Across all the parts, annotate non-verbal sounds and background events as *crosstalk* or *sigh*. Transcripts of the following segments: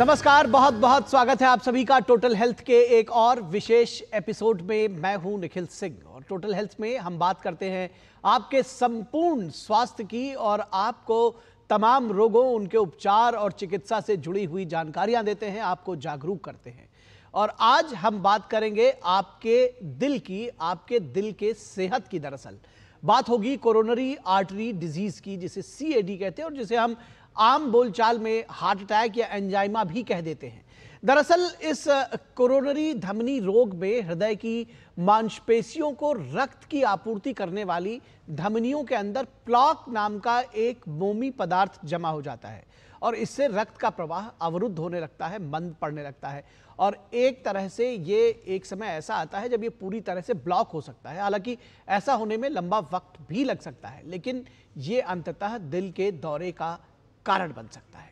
नमस्कार बहुत बहुत स्वागत है आप सभी का टोटल हेल्थ के एक और विशेष एपिसोड में मैं हूं निखिल सिंह और टोटल हेल्थ में हम बात करते हैं आपके संपूर्ण स्वास्थ्य की और आपको तमाम रोगों उनके उपचार और चिकित्सा से जुड़ी हुई जानकारियां देते हैं आपको जागरूक करते हैं और आज हम बात करेंगे आपके दिल की आपके दिल के सेहत की दरअसल बात होगी कोरोनरी आर्टरी डिजीज की जिसे सी कहते हैं और जिसे हम आम बोलचाल में हार्ट अटैक या एंजाइमा भी कह देते हैं दरअसल इस कोरोनरी धमनी रोग में हृदय की मांसपेशियों को रक्त की आपूर्ति करने वाली धमनियों के अंदर प्लॉक नाम का एक मोमी पदार्थ जमा हो जाता है और इससे रक्त का प्रवाह अवरुद्ध होने लगता है मंद पड़ने लगता है और एक तरह से ये एक समय ऐसा आता है जब ये पूरी तरह से ब्लॉक हो सकता है हालांकि ऐसा होने में लंबा वक्त भी लग सकता है लेकिन ये अंततः दिल के दौरे का कारण बन सकता है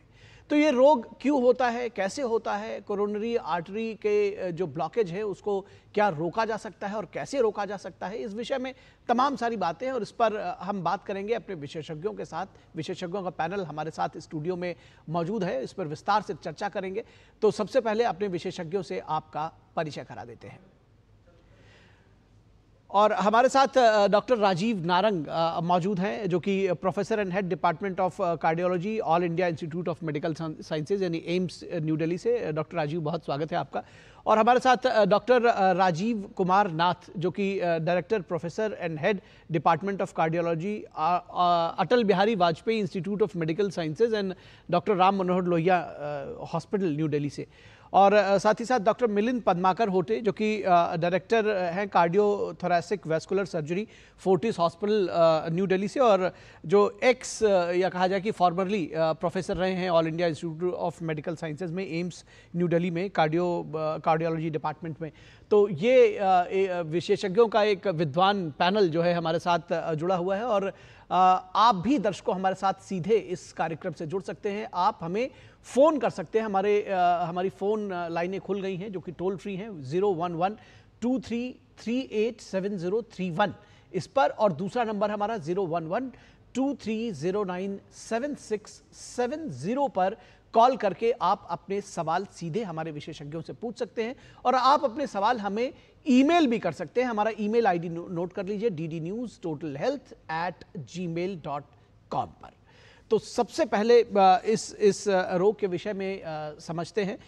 तो ये रोग क्यों होता है कैसे होता है कोरोनरी आर्टरी के जो ब्लॉकेज है उसको क्या रोका जा सकता है और कैसे रोका जा सकता है इस विषय में तमाम सारी बातें हैं और इस पर हम बात करेंगे अपने विशेषज्ञों के साथ विशेषज्ञों का पैनल हमारे साथ स्टूडियो में मौजूद है इस पर विस्तार से चर्चा करेंगे तो सबसे पहले अपने विशेषज्ञों से आपका परिचय करा देते हैं और हमारे साथ डॉक्टर राजीव नारंग मौजूद हैं जो कि professor and head department of cardiology all India institute of medical sciences यानी एम्स न्यू दिल्ली से डॉक्टर राजीव बहुत स्वागत है आपका और हमारे साथ डॉक्टर राजीव कुमार नाथ जो कि director professor and head department of cardiology Atal Bihari Vajpayee institute of medical sciences and doctor Ram Manohar Lohia hospital new Delhi से और साथ ही साथ डॉक्टर मिलिंद पदमाकर होटे जो कि डायरेक्टर हैं cardiovascular surgery Fortis hospital new Delhi से और जो एक्स या कहा जाए कि फॉर्मरली प्रोफेसर रहे हैं all India institute of medical sciences में एम्स न्यू दिल्ली में कार्डियो कार्डियोलॉजी डिपार्टमेंट में तो ये विशेषज्ञों का एक विद्वान पैनल जो है हमारे साथ जुड़ा हुआ है और आप भी दर्शकों हमारे साथ सीधे इस कार्यक्रम से जुड़ सकते हैं आप हमें फ़ोन कर सकते हैं हमारे हमारी फ़ोन लाइनें खुल गई हैं जो कि टोल फ्री हैं zero one one two three three eight seven zero three one इस पर और दूसरा नंबर हमारा zero one one two three zero nine seven six seven zero पर कॉल करके आप अपने सवाल सीधे हमारे विशेषज्ञों से पूछ सकते हैं और आप अपने सवाल हमें ईमेल भी कर सकते हैं हमारा ईमेल आईडी नोट कर लीजिए D D news total health at Gmail dot com पर तो सबसे पहले इस इस रोग के विषय में समझते हैं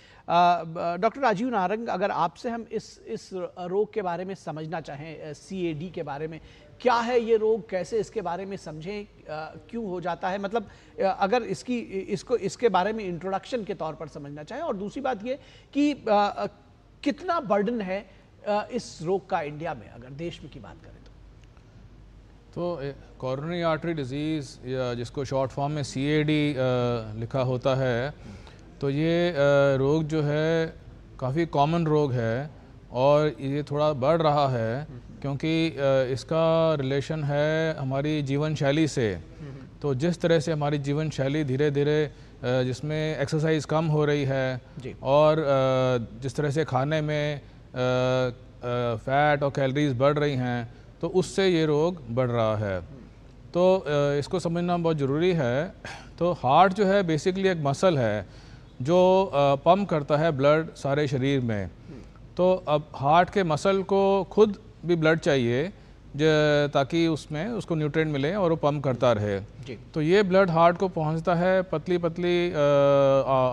डॉक्टर राजीव नारंग अगर आपसे हम इस इस रोग के बारे में समझना चाहें सी के बारे में क्या है ये रोग कैसे इसके बारे में समझें क्यों हो जाता है मतलब अगर इसकी इसको इसके बारे में इंट्रोडक्शन के तौर पर समझना चाहें और दूसरी बात ये कि आ, कितना बर्डन है इस रोग का इंडिया में अगर देश में की बात करें तो कॉरोनरी आर्टरी डिज़ीज़ या जिसको शॉर्ट फॉर्म में सी लिखा होता है तो ये रोग जो है काफ़ी कॉमन रोग है और ये थोड़ा बढ़ रहा है क्योंकि इसका रिलेशन है हमारी जीवन शैली से तो जिस तरह से हमारी जीवन शैली धीरे धीरे जिसमें एक्सरसाइज कम हो रही है और जिस तरह से खाने में फैट और कैलोरीज बढ़ रही हैं तो उससे ये रोग बढ़ रहा है तो इसको समझना बहुत ज़रूरी है तो हार्ट जो है बेसिकली एक मसल है जो पम्प करता है ब्लड सारे शरीर में तो अब हार्ट के मसल को खुद भी ब्लड चाहिए ताकि उसमें उसको न्यूट्रेंट मिले और वो पम्प करता रहे तो ये ब्लड हार्ट को पहुंचता है पतली पतली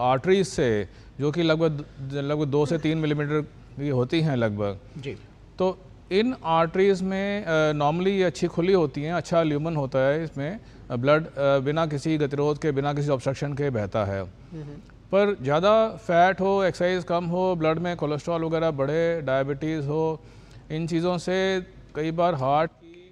आर्टरीज से जो कि लगभग लगभग दो से तीन मिलीमीटर की होती हैं लगभग तो इन आर्टरीज में नॉर्मली ये अच्छी खुली होती हैं अच्छा ल्यूमन होता है इसमें ब्लड बिना किसी गतिरोध के बिना किसी ऑब्स्ट्रक्शन के बहता है हम्म, हम्म। पर ज़्यादा फैट हो एक्सरसाइज कम हो ब्लड में कोलेस्ट्रॉल वगैरह बढ़े डायबिटीज़ हो इन चीज़ों से कई बार हार्ट की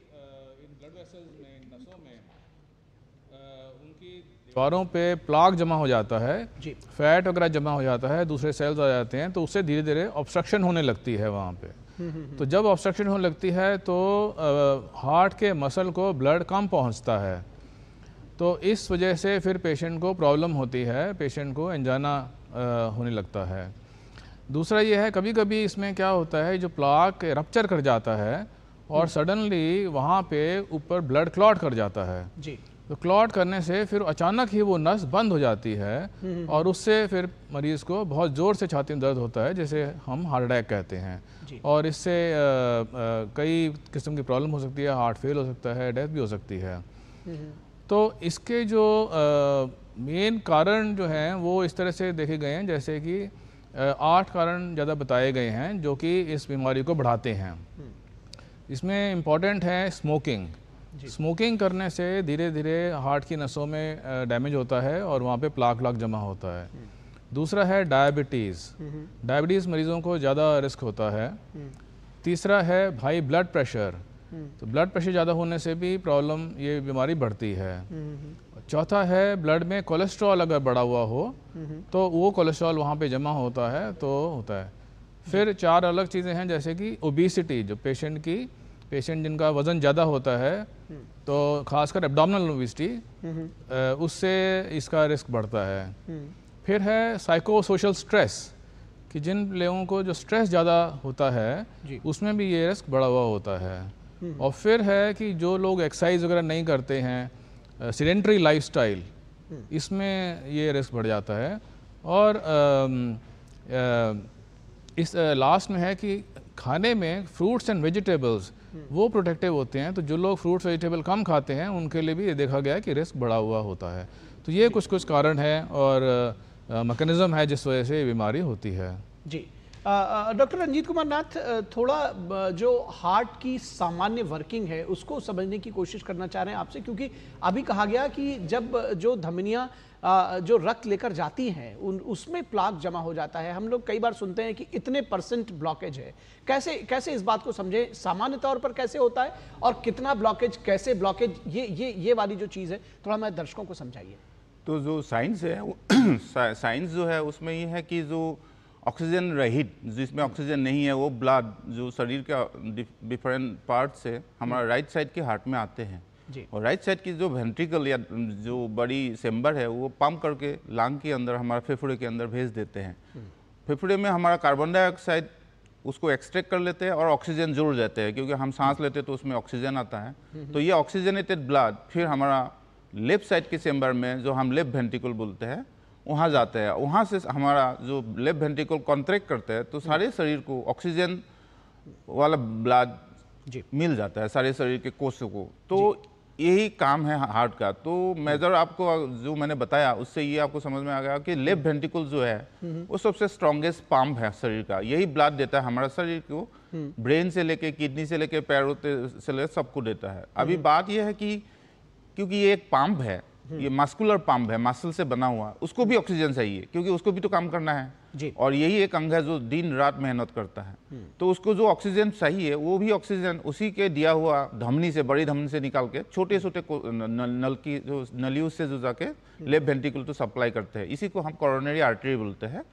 उनकी दीवारों पे प्लाक जमा हो जाता है जी फैट वगैरह जमा हो जाता है दूसरे सेल्स आ जाते हैं तो उससे धीरे धीरे ऑब्स्ट्रक्शन होने लगती है वहाँ पे हम्म, हम्म, हम्म। तो जब ऑब्स्ट्रक्शन होने लगती है तो हार्ट के मसल को ब्लड कम पहुँचता है तो इस वजह से फिर पेशेंट को प्रॉब्लम होती है पेशेंट को अनजाना होने लगता है दूसरा ये है कभी कभी इसमें क्या होता है जो प्लाक रप्चर कर जाता है और सडनली हम्म। वहाँ पे ऊपर ब्लड क्लॉट कर जाता है जी तो क्लॉट करने से फिर अचानक ही वो नस बंद हो जाती है हम्म, हम्म। और उससे फिर मरीज़ को बहुत ज़ोर से छाती में दर्द होता है जैसे हम हार्ट अटैक कहते हैं और इससे आ, आ, कई किस्म की प्रॉब्लम हो सकती है हार्ट फेल हो सकता है डेथ भी हो सकती है तो इसके जो मेन कारण जो हैं वो इस तरह से देखे गए हैं जैसे कि आठ कारण ज़्यादा बताए गए हैं जो कि इस बीमारी को बढ़ाते हैं हम्म। इसमें इम्पॉर्टेंट है स्मोकिंग स्मोकिंग करने से धीरे धीरे हार्ट की नसों में डैमेज होता है और वहाँ पे प्लाक लाक जमा होता है हम्म। दूसरा है डायबिटीज़ डायबिटीज़ मरीज़ों को ज़्यादा रिस्क होता है हम्म। तीसरा है भाई ब्लड प्रेशर तो ब्लड प्रेशर ज़्यादा होने से भी प्रॉब्लम ये बीमारी बढ़ती है चौथा है ब्लड में कोलेस्ट्रॉल अगर बढ़ा हुआ हो तो वो कोलेस्ट्रॉल वहाँ पे जमा होता है तो होता है फिर चार अलग चीज़ें हैं जैसे कि ओबिसिटी जो पेशेंट की पेशेंट जिनका वज़न ज़्यादा होता है तो खासकर एब्डामिनल ओबिसिटी उससे इसका रिस्क बढ़ता है फिर है साइको सोशल स्ट्रेस कि जिन लोगों को जो स्ट्रेस ज़्यादा होता है उसमें भी ये रिस्क बढ़ा हुआ होता है और फिर है कि जो लोग एक्सरसाइज वगैरह नहीं करते हैं सीडेंट्री हम्म। स्टाइल इसमें ये रिस्क बढ़ जाता है और आ, आ, इस लास्ट में है कि खाने में फ्रूट्स एंड वेजिटेबल्स वो प्रोटेक्टिव होते हैं तो जो लोग फ्रूट्स वेजिटेबल कम खाते हैं उनके लिए भी ये देखा गया है कि रिस्क बढ़ा हुआ होता है तो ये कुछ कुछ कारण है और मकनिज़म है जिस वजह से ये बीमारी होती है जी डॉक्टर रंजीत कुमार नाथ थोड़ा जो हार्ट की सामान्य वर्किंग है उसको समझने की कोशिश करना चाह रहे हैं आपसे क्योंकि अभी कहा गया कि जब जो धमनियाँ जो रक्त लेकर जाती हैं उन उसमें प्लाक जमा हो जाता है हम लोग कई बार सुनते हैं कि इतने परसेंट ब्लॉकेज है कैसे कैसे इस बात को समझें सामान्य तौर पर कैसे होता है और कितना ब्लॉकेज कैसे ब्लॉकेज ये ये ये वाली जो चीज़ है थोड़ा मैं दर्शकों को समझाइए तो जो साइंस है साइंस *clears throat* जो है उसमें ये है कि जो ऑक्सीजन रहित जिसमें ऑक्सीजन नहीं है वो ब्लड जो शरीर के डिफरेंट पार्ट से हमारा राइट हम्म। साइड के हार्ट में आते हैं और राइट साइड की जो वेंट्रिकल या जो बड़ी सेम्बर है वो पम्प करके लांग के अंदर हमारा फेफड़े के अंदर भेज देते हैं हम्म। फेफड़े में हमारा कार्बन डाइऑक्साइड उसको एक्सट्रैक्ट कर लेते हैं और ऑक्सीजन जोड़ जाते हैं क्योंकि हम सांस लेते हैं तो उसमें ऑक्सीजन आता है हम्म, तो ये ऑक्सीजनेटेड ब्लड फिर हमारा लेफ्ट साइड के सेम्बर में जो हम लेफ्ट वेंटिकल बोलते हैं वहाँ जाते हैं वहाँ से हमारा जो लेफ्ट वेंटिकल कॉन्ट्रैक्ट करते हैं तो हम्म। सारे शरीर को ऑक्सीजन वाला ब्लड जी मिल जाता है सारे शरीर के कोषों को तो यही काम है हार्ट का तो मेजर हम्म। आपको जो मैंने बताया उससे ये आपको समझ में आ गया कि हम्म। लेफ्ट वेंटिकल जो है वो सबसे स्ट्रॉन्गेस्ट पंप है शरीर का यही ब्लड देता है हमारा शरीर को ब्रेन से लेके किडनी से लेके पैरों से लेकर सबको देता है अभी बात यह है कि क्योंकि ये एक पंप है हम्म। ये मस्कुलर पंप है मसल से बना हुआ उसको भी ऑक्सीजन चाहिए क्योंकि उसको भी तो काम करना है जी। और यही एक अंग है जो दिन रात मेहनत करता है हम्म। तो उसको जो ऑक्सीजन चाहिए वो भी ऑक्सीजन उसी के दिया हुआ धमनी से बड़ी धमनी से निकाल के छोटे छोटे नल की जो नलियों से जो जाके हम्म। लेफ्ट वेंटिकल तो सप्लाई करते हैं इसी को हम कॉरोनरी आर्टरी बोलते हैं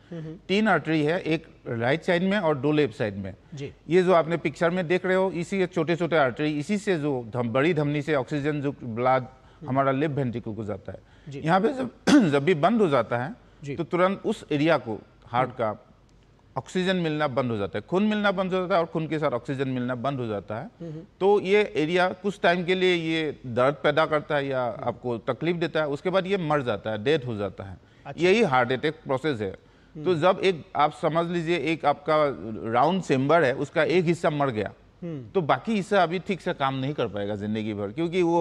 तीन आर्टरी है एक राइट साइड में और दो लेफ्ट साइड में ये जो आपने पिक्चर में देख रहे हो इसी छोटे छोटे आर्टरी इसी से जो बड़ी धमनी से ऑक्सीजन जो ब्लड हमारा लिप वेंटिकल को जाता है यहाँ पे जब *clears throat* जब भी बंद हो जाता है तो तुरंत उस एरिया को हार्ट का ऑक्सीजन मिलना बंद हो जाता है खून मिलना बंद हो जाता है और खून के साथ ऑक्सीजन मिलना बंद हो जाता है हम्म, हम्म। तो ये एरिया कुछ टाइम के लिए ये दर्द पैदा करता है या हम्म। आपको तकलीफ देता है उसके बाद ये मर जाता है डेथ हो जाता है अच्छा। यही हार्ट अटैक प्रोसेस है तो जब एक आप समझ लीजिए एक आपका राउंड चेम्बर है उसका एक हिस्सा मर गया तो बाकी हिस्सा अभी ठीक से काम नहीं कर पाएगा जिंदगी भर क्योंकि वो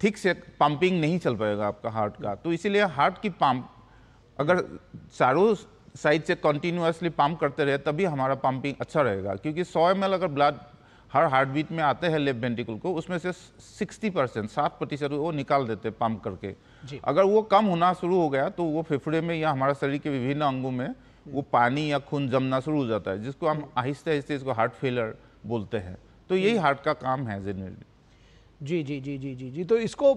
ठीक से पंपिंग नहीं चल पाएगा आपका हार्ट का तो इसीलिए हार्ट की पंप अगर चारों साइड से कंटिन्यूसली पंप करते रहे तभी हमारा पंपिंग अच्छा रहेगा क्योंकि सौ एम अगर ब्लड हर हार्ट बीट में आते हैं लेफ्ट वेंटिकल को उसमें से 60 परसेंट सात प्रतिशत वो निकाल देते पंप करके अगर वो कम होना शुरू हो गया तो वो फेफड़े में या हमारा शरीर के विभिन्न अंगों में वो पानी या खून जमना शुरू हो जाता है जिसको हम आहिस्ते आहिस्ते इसको हार्ट फेलर बोलते हैं तो यही हार्ट का काम है जनरली जी जी जी जी जी जी तो इसको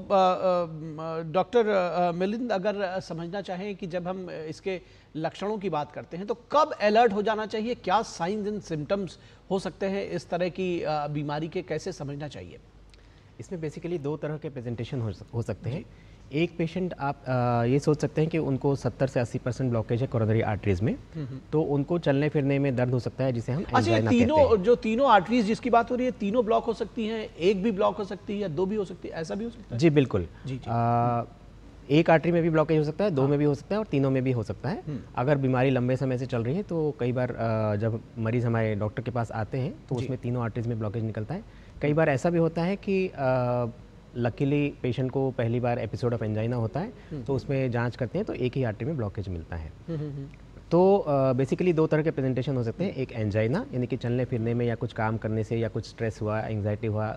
डॉक्टर मिलिंद अगर समझना चाहें कि जब हम इसके लक्षणों की बात करते हैं तो कब अलर्ट हो जाना चाहिए क्या साइंस एंड सिम्टम्स हो सकते हैं इस तरह की बीमारी के कैसे समझना चाहिए इसमें बेसिकली दो तरह के प्रेजेंटेशन हो सकते हैं एक पेशेंट आप आ, ये सोच सकते हैं कि उनको 70 से 80 परसेंट ब्लॉकेज है कोरोनरी आर्टरीज में हम्म, हम्म। तो उनको चलने फिरने में दर्द हो सकता है जिसे हम अच्छा तीनों जो तीनों आर्टरीज जिसकी बात हो रही है तीनों ब्लॉक हो सकती हैं एक भी ब्लॉक हो सकती है या दो भी हो सकती है ऐसा भी हो सकता है जी बिल्कुल जी, जी। आ, एक आर्टरी में भी ब्लॉकेज हो सकता है दो हाँ। में भी हो सकता है और तीनों में भी हो सकता है हम्म। अगर बीमारी लंबे समय से चल रही है तो कई बार जब मरीज हमारे डॉक्टर के पास आते हैं तो उसमें तीनों आर्टरीज में ब्लॉकेज निकलता है कई बार ऐसा भी होता है कि लकीली पेशेंट को पहली बार एपिसोड ऑफ एंजाइना होता है हम्म। तो उसमें जांच करते हैं तो एक ही आर्टरी में ब्लॉकेज मिलता है हम्म, हम्म, तो बेसिकली दो तरह के प्रेजेंटेशन हो सकते हैं एक एंजाइना यानी कि चलने फिरने में या कुछ काम करने से या कुछ स्ट्रेस हुआ एंगजाइटी हुआ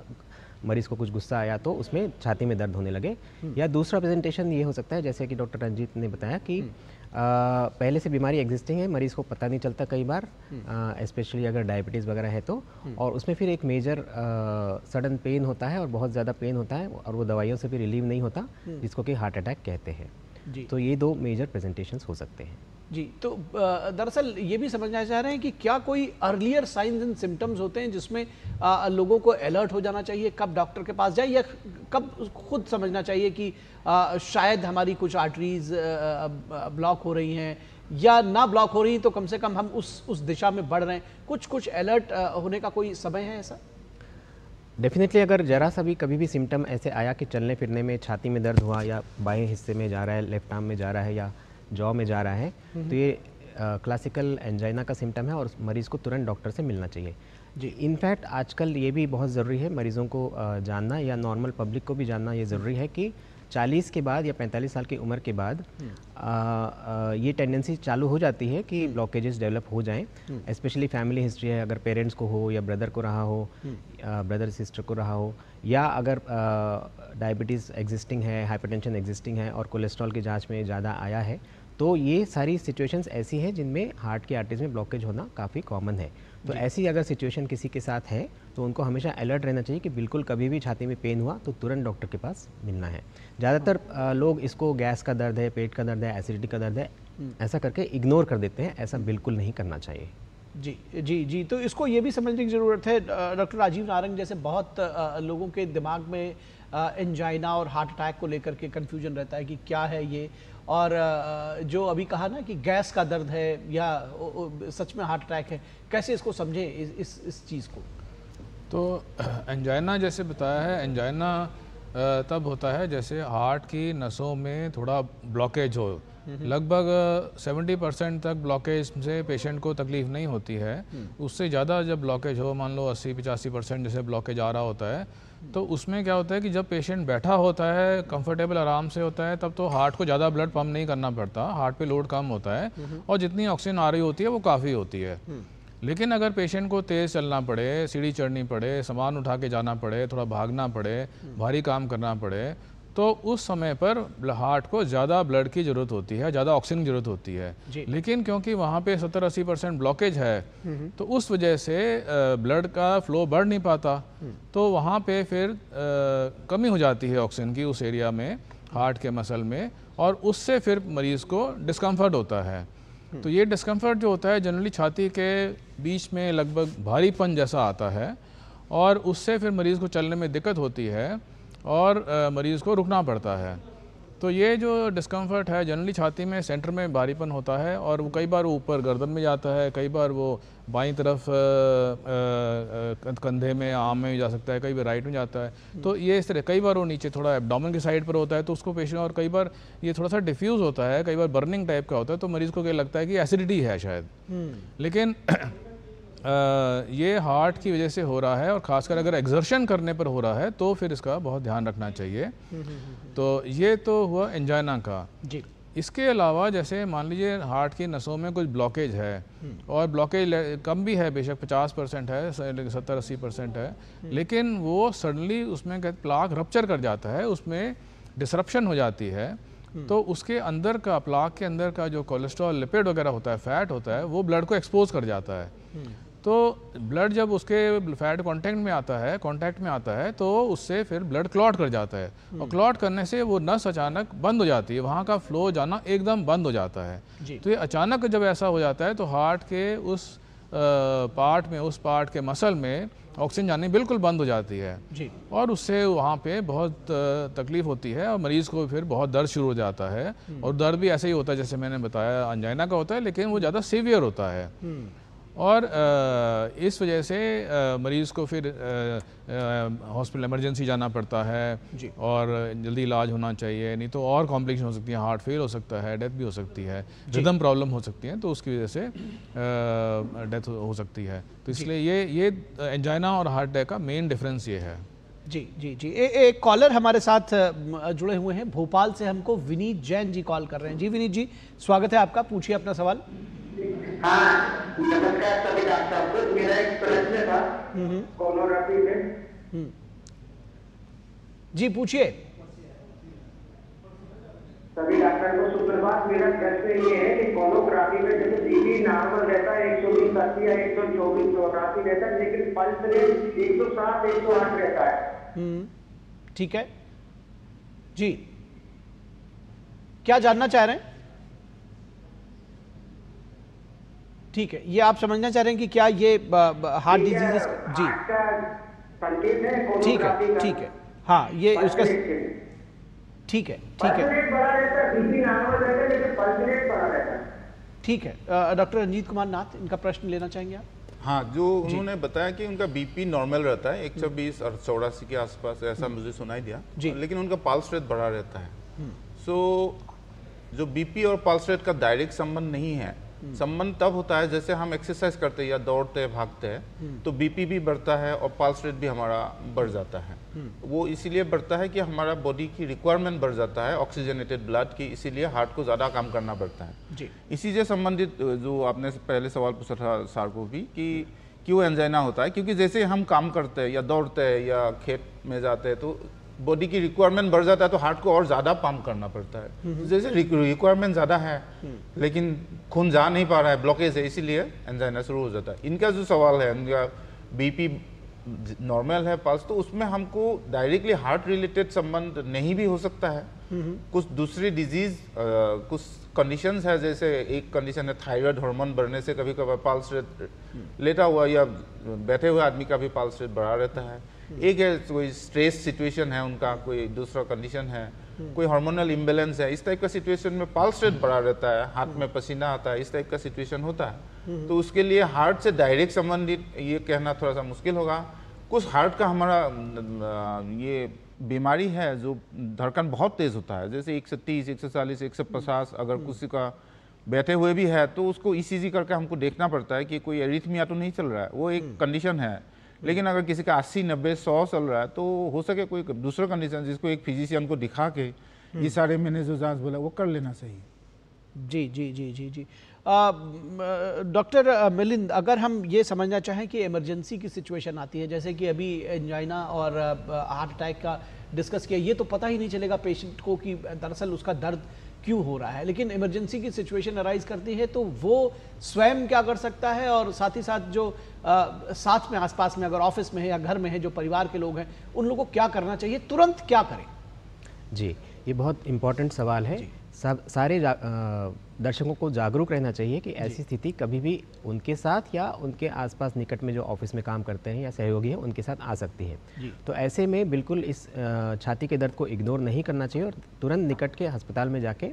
मरीज़ को कुछ गुस्सा आया तो उसमें छाती में दर्द होने लगे या दूसरा प्रेजेंटेशन ये हो सकता है जैसे कि डॉक्टर रंजीत ने बताया कि आ, पहले से बीमारी एग्जिस्टिंग है मरीज़ को पता नहीं चलता कई बार स्पेशली हम्म। अगर डायबिटीज़ वगैरह है तो हम्म। और उसमें फिर एक मेजर सडन पेन होता है और बहुत ज़्यादा पेन होता है और वो दवाइयों से भी रिलीव नहीं होता हम्म। जिसको कि हार्ट अटैक कहते हैं तो ये दो मेजर प्रेजेंटेशंस हो सकते हैं जी तो दरअसल ये भी समझना चाह रहे हैं कि क्या कोई अर्लियर साइंस एंड सिम्टम्स होते हैं जिसमें लोगों को अलर्ट हो जाना चाहिए कब डॉक्टर के पास जाए या कब खुद समझना चाहिए कि शायद हमारी कुछ आर्टरीज ब्लॉक हो रही हैं या ना ब्लॉक हो रही तो कम से कम हम उस उस दिशा में बढ़ रहे हैं कुछ कुछ अलर्ट होने का कोई समय है ऐसा डेफिनेटली अगर ज़रा सा भी कभी भी सिम्टम ऐसे आया कि चलने फिरने में छाती में दर्द हुआ या बाएं हिस्से में जा रहा है लेफ्ट आर्म में जा रहा है या जॉ में जा रहा है हम्म। तो ये क्लासिकल एंजाइना का सिम्टम है और मरीज़ को तुरंत डॉक्टर से मिलना चाहिए जी इनफैक्ट आजकल ये भी बहुत ज़रूरी है मरीज़ों को जानना या नॉर्मल पब्लिक को भी जानना ये ज़रूरी है कि 40 के बाद या 45 साल की उम्र के बाद आ, हम्म। आ, ये टेंडेंसी चालू हो जाती है कि ब्लॉकेजेस हम्म। डेवलप हो जाएं स्पेशली फैमिली हिस्ट्री है अगर पेरेंट्स को हो या ब्रदर को रहा हो ब्रदर सिस्टर को रहा हो या अगर डायबिटीज़ एग्जिस्टिंग है हाइपरटेंशन एग्जिस्टिंग है और कोलेस्ट्रॉल की जांच में ज़्यादा आया है तो ये सारी सिचुएशंस ऐसी हैं जिनमें हार्ट की आर्टरीज में ब्लॉकेज होना काफ़ी कॉमन है तो ऐसी अगर सिचुएशन किसी के साथ है तो उनको हमेशा अलर्ट रहना चाहिए कि बिल्कुल कभी भी छाती में पेन हुआ तो तुरंत डॉक्टर के पास मिलना है ज़्यादातर हाँ। लोग इसको गैस का दर्द है पेट का दर्द है एसिडिटी का दर्द है हम्म। ऐसा करके इग्नोर कर देते हैं ऐसा बिल्कुल नहीं करना चाहिए जी जी जी तो इसको ये भी समझने की ज़रूरत है डॉक्टर राजीव नारंग जैसे बहुत लोगों के दिमाग में एंजाइना और हार्ट अटैक को लेकर के कन्फ्यूजन रहता है कि क्या है ये और जो अभी कहा ना कि गैस का दर्द है या सच में हार्ट अटैक है कैसे इसको समझें इस इस, इस चीज़ को तो *clears throat* एंजाइना जैसे बताया है एंजाइना तब होता है जैसे हार्ट की नसों में थोड़ा ब्लॉकेज हो लगभग 70 परसेंट तक ब्लॉकेज से पेशेंट को तकलीफ नहीं होती है हम्म। उससे ज़्यादा जब ब्लॉकेज हो मान लो 80 पचासी परसेंट जैसे ब्लॉकेज आ रहा होता है तो उसमें क्या होता है कि जब पेशेंट बैठा होता है कंफर्टेबल आराम से होता है तब तो हार्ट को ज़्यादा ब्लड पम्प नहीं करना पड़ता हार्ट पे लोड कम होता है हम्म, हम्म। और जितनी ऑक्सीजन आ रही होती है वो काफ़ी होती है हम्म। लेकिन अगर पेशेंट को तेज़ चलना पड़े सीढ़ी चढ़नी पड़े सामान उठा के जाना पड़े थोड़ा भागना पड़े भारी काम करना पड़े तो उस समय पर हार्ट को ज़्यादा ब्लड की ज़रूरत होती है ज़्यादा ऑक्सीजन की ज़रूरत होती है लेकिन क्योंकि वहाँ पे 70-80 परसेंट ब्लॉकेज है हम्म हम्म। तो उस वजह से ब्लड का फ्लो बढ़ नहीं पाता हम्म। तो वहाँ पे फिर कमी हो जाती है ऑक्सीजन की उस एरिया में हार्ट के मसल में और उससे फिर मरीज़ को डिस्कम्फर्ट होता है तो ये डिस्कम्फर्ट जो होता है जनरली छाती के बीच में लगभग भारीपन जैसा आता है और उससे फिर मरीज़ को चलने में दिक्कत होती है और मरीज़ को रुकना पड़ता है तो ये जो डिस्कम्फर्ट है जनरली छाती में सेंटर में भारीपन होता है और वो कई बार ऊपर गर्दन में जाता है कई बार वो बाईं तरफ आ, आ, कंधे में आम में जा सकता है कई बार राइट में जाता है तो हम्म। ये इस तरह कई बार वो नीचे थोड़ा एब्डोमेन की साइड पर होता है तो उसको पेशेंट और कई बार ये थोड़ा सा डिफ्यूज़ होता है कई बार बर्निंग टाइप का होता है तो मरीज़ को क्या लगता है कि एसिडिटी है शायद हम्म। लेकिन ये हार्ट की वजह से हो रहा है और ख़ासकर अगर एग्जर्शन करने पर हो रहा है तो फिर इसका बहुत ध्यान रखना चाहिए तो ये तो हुआ एंजाइना का जी इसके अलावा जैसे मान लीजिए हार्ट की नसों में कुछ ब्लॉकेज है हम्म। और ब्लॉकेज कम भी है बेशक 50 परसेंट है सत्तर अस्सी परसेंट है हम्म। लेकिन वो सडनली उसमें प्लाक रप्चर कर जाता है उसमें डिसरप्शन हो जाती है हम्म। तो उसके अंदर का प्लाक के अंदर का जो कोलेस्ट्रॉल लिपिड वगैरह होता है फैट होता है वो ब्लड को एक्सपोज कर जाता है तो ब्लड जब उसके फैट कॉन्टैक्ट में आता है कॉन्टैक्ट में आता है तो उससे फिर ब्लड क्लॉट कर जाता है और क्लॉट हम्म। करने से वो नस अचानक बंद हो जाती है वहाँ का फ्लो जाना एकदम बंद हो जाता है तो ये अचानक जब ऐसा हो जाता है तो हार्ट के उस पार्ट में उस पार्ट के मसल में ऑक्सीजन जानी बिल्कुल बंद हो जाती है जी। और उससे वहाँ पे बहुत तकलीफ होती है और मरीज़ को फिर बहुत दर्द शुरू हो जाता है हम्म। और दर्द भी ऐसे ही होता है जैसे मैंने बताया अंजाइना का होता है लेकिन वो ज़्यादा सीवियर होता है हम्म। और इस वजह से मरीज़ को फिर हॉस्पिटल इमरजेंसी जाना पड़ता है और जल्दी इलाज होना चाहिए नहीं तो और कॉम्प्लिकेशन हो सकती है हार्ट फेल हो सकता है डेथ भी हो सकती है रिदम प्रॉब्लम हो सकती है तो उसकी वजह से डेथ हो सकती है तो इसलिए ये ये एंजाइना और हार्ट अटैक का मेन डिफरेंस ये है जी जी जी ए, एक कॉलर हमारे साथ जुड़े हुए हैं भोपाल से हमको विनीत जैन जी कॉल कर रहे हैं जी विनीत जी स्वागत है आपका पूछिए अपना सवाल हाँ नमस्कार सभी डॉक्टर साहब मेरा एक प्रश्न था कोलोग्राफी हम्म। में हम्म। जी पूछिए सभी डॉक्टर को सुप्रभात मेरा प्रश्न ये है कि कॉलोग्राफी में जैसे डीबी नॉर्मल रहता है एक सौ बीस अस्सी या एक सौ चौबीस चौरासी रहता है लेकिन पल्स रेट एक सौ सात एक सौ आठ रहता है हम्म। ठीक है जी क्या जानना चाह रहे हैं ठीक है ये आप समझना चाह रहे हैं कि क्या ये हार्ट डिजीज जी ठीक है ठीक है हाँ ये उसका ठीक है ठीक है ठीक है डॉक्टर रंजीत कुमार नाथ इनका प्रश्न लेना चाहेंगे आप हाँ जो उन्होंने बताया कि उनका बीपी नॉर्मल रहता है एक सौ बीस और चौरासी के आसपास ऐसा हम्म। मुझे सुनाई दिया लेकिन उनका पाल्स रेट बढ़ा रहता है सो हम्म। so, जो बीपी और पाल्स रेट का डायरेक्ट संबंध नहीं है हम्म। संबंध तब होता है जैसे हम एक्सरसाइज करते हैं या दौड़ते हैं भागते हैं हम्म। तो बीपी भी बढ़ता है और पल्स रेट भी हमारा बढ़ जाता है हम्म। वो इसीलिए बढ़ता है कि हमारा बॉडी की रिक्वायरमेंट बढ़ जाता है ऑक्सीजनेटेड ब्लड की इसीलिए हार्ट को ज़्यादा काम करना पड़ता है जी इसी से संबंधित जो आपने पहले सवाल पूछा था सार को भी कि क्यों एंजाइना होता है क्योंकि जैसे हम काम करते हैं या दौड़ते हैं या खेत में जाते हैं तो बॉडी की रिक्वायरमेंट बढ़ जाता है तो हार्ट को और ज़्यादा पम्प करना पड़ता है जैसे रिक्वायरमेंट ज़्यादा है हम्म। लेकिन खून जा नहीं पा रहा है ब्लॉकेज है इसीलिए एंजाइना शुरू हो जाता है इनका जो सवाल है इनका बीपी नॉर्मल है पल्स तो उसमें हमको डायरेक्टली हार्ट रिलेटेड संबंध नहीं भी हो सकता है कुछ दूसरी डिजीज कुछ कंडीशन है जैसे एक कंडीशन है थायराइड हार्मोन बढ़ने से कभी कभार पल्स हम्म। रेट लेटा हुआ या बैठे हुए आदमी का भी पल्स रेट बढ़ा रहता है एक है कोई स्ट्रेस सिचुएशन है उनका कोई दूसरा कंडीशन है कोई हार्मोनल इम्बेलेंस है इस टाइप का सिचुएशन में पल्स रेट बढ़ा रहता है हाथ में पसीना आता है इस टाइप का सिचुएशन होता है तो उसके लिए हार्ट से डायरेक्ट संबंधित ये कहना थोड़ा सा मुश्किल होगा कुछ हार्ट का हमारा ये बीमारी है जो धड़कन बहुत तेज़ होता है जैसे 130, 140, 150 अगर किसी का बैठे हुए भी है तो उसको ई e करके हमको देखना पड़ता है कि कोई एरिथमिया तो नहीं चल रहा है वो एक कंडीशन हम्म। है लेकिन अगर किसी का अस्सी नब्बे सौ चल रहा है तो हो सके कोई दूसरा कंडीशन जिसको एक फिजिशियन को दिखा के ये हम्म। सारे मैंने जो जांच बोला वो कर लेना चाहिए जी जी जी जी जी डॉक्टर मिलिंद अगर हम ये समझना चाहें कि इमरजेंसी की सिचुएशन आती है जैसे कि अभी एंजाइना और हार्ट अटैक का डिस्कस किया ये तो पता ही नहीं चलेगा पेशेंट को कि दरअसल उसका दर्द क्यों हो रहा है लेकिन इमरजेंसी की सिचुएशन अराइज करती है तो वो स्वयं क्या कर सकता है और साथ ही साथ जो आ, साथ में आसपास में अगर ऑफिस में है या घर में है जो परिवार के लोग हैं उन लोगों को क्या करना चाहिए तुरंत क्या करें जी ये बहुत इम्पोर्टेंट सवाल है सब सारे दर्शकों को जागरूक रहना चाहिए कि ऐसी स्थिति कभी भी उनके साथ या उनके आसपास निकट में जो ऑफिस में काम करते हैं या सहयोगी हैं उनके साथ आ सकती है तो ऐसे में बिल्कुल इस छाती के दर्द को इग्नोर नहीं करना चाहिए और तुरंत निकट के अस्पताल में जाके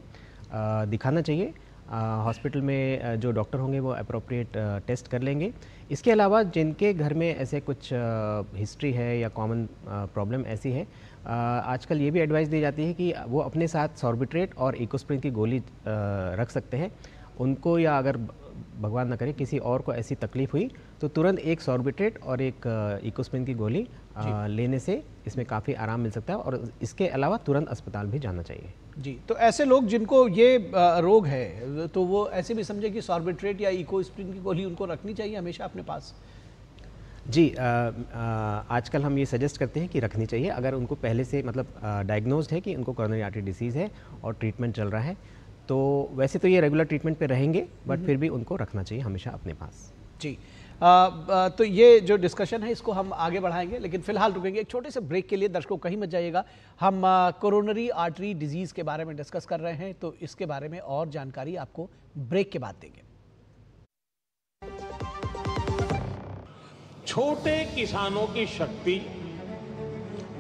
दिखाना चाहिए हॉस्पिटल में जो डॉक्टर होंगे वो अप्रोप्रिएट टेस्ट कर लेंगे इसके अलावा जिनके घर में ऐसे कुछ हिस्ट्री है या कॉमन प्रॉब्लम ऐसी है आजकल ये भी एडवाइस दी जाती है कि वो अपने साथ सॉर्बिट्रेट और इकोस्प्रिन की गोली रख सकते हैं उनको या अगर भगवान ना करे किसी और को ऐसी तकलीफ हुई तो तुरंत एक सॉर्बिट्रेट और एक इकोस्पिन की गोली लेने से इसमें काफ़ी आराम मिल सकता है और इसके अलावा तुरंत अस्पताल भी जाना चाहिए जी तो ऐसे लोग जिनको ये रोग है तो वो ऐसे भी समझे कि सॉर्बिट्रेट या इको स्प्रिंग की गोली उनको रखनी चाहिए हमेशा अपने पास जी आ, आ, आजकल हम ये सजेस्ट करते हैं कि रखनी चाहिए अगर उनको पहले से मतलब डायग्नोज है कि उनको कॉर्नरी आर्टरी डिसीज़ है और ट्रीटमेंट चल रहा है तो वैसे तो ये रेगुलर ट्रीटमेंट पे रहेंगे बट हम्म। फिर भी उनको रखना चाहिए हमेशा अपने पास जी तो ये जो डिस्कशन है इसको हम आगे बढ़ाएंगे लेकिन फिलहाल रुकेंगे एक छोटे से ब्रेक के लिए दर्शकों कहीं मत जाइएगा हम कोरोनरी आर्टरी डिजीज़ के बारे में डिस्कस कर रहे हैं तो इसके बारे में और जानकारी आपको ब्रेक के बाद देंगे छोटे किसानों की शक्ति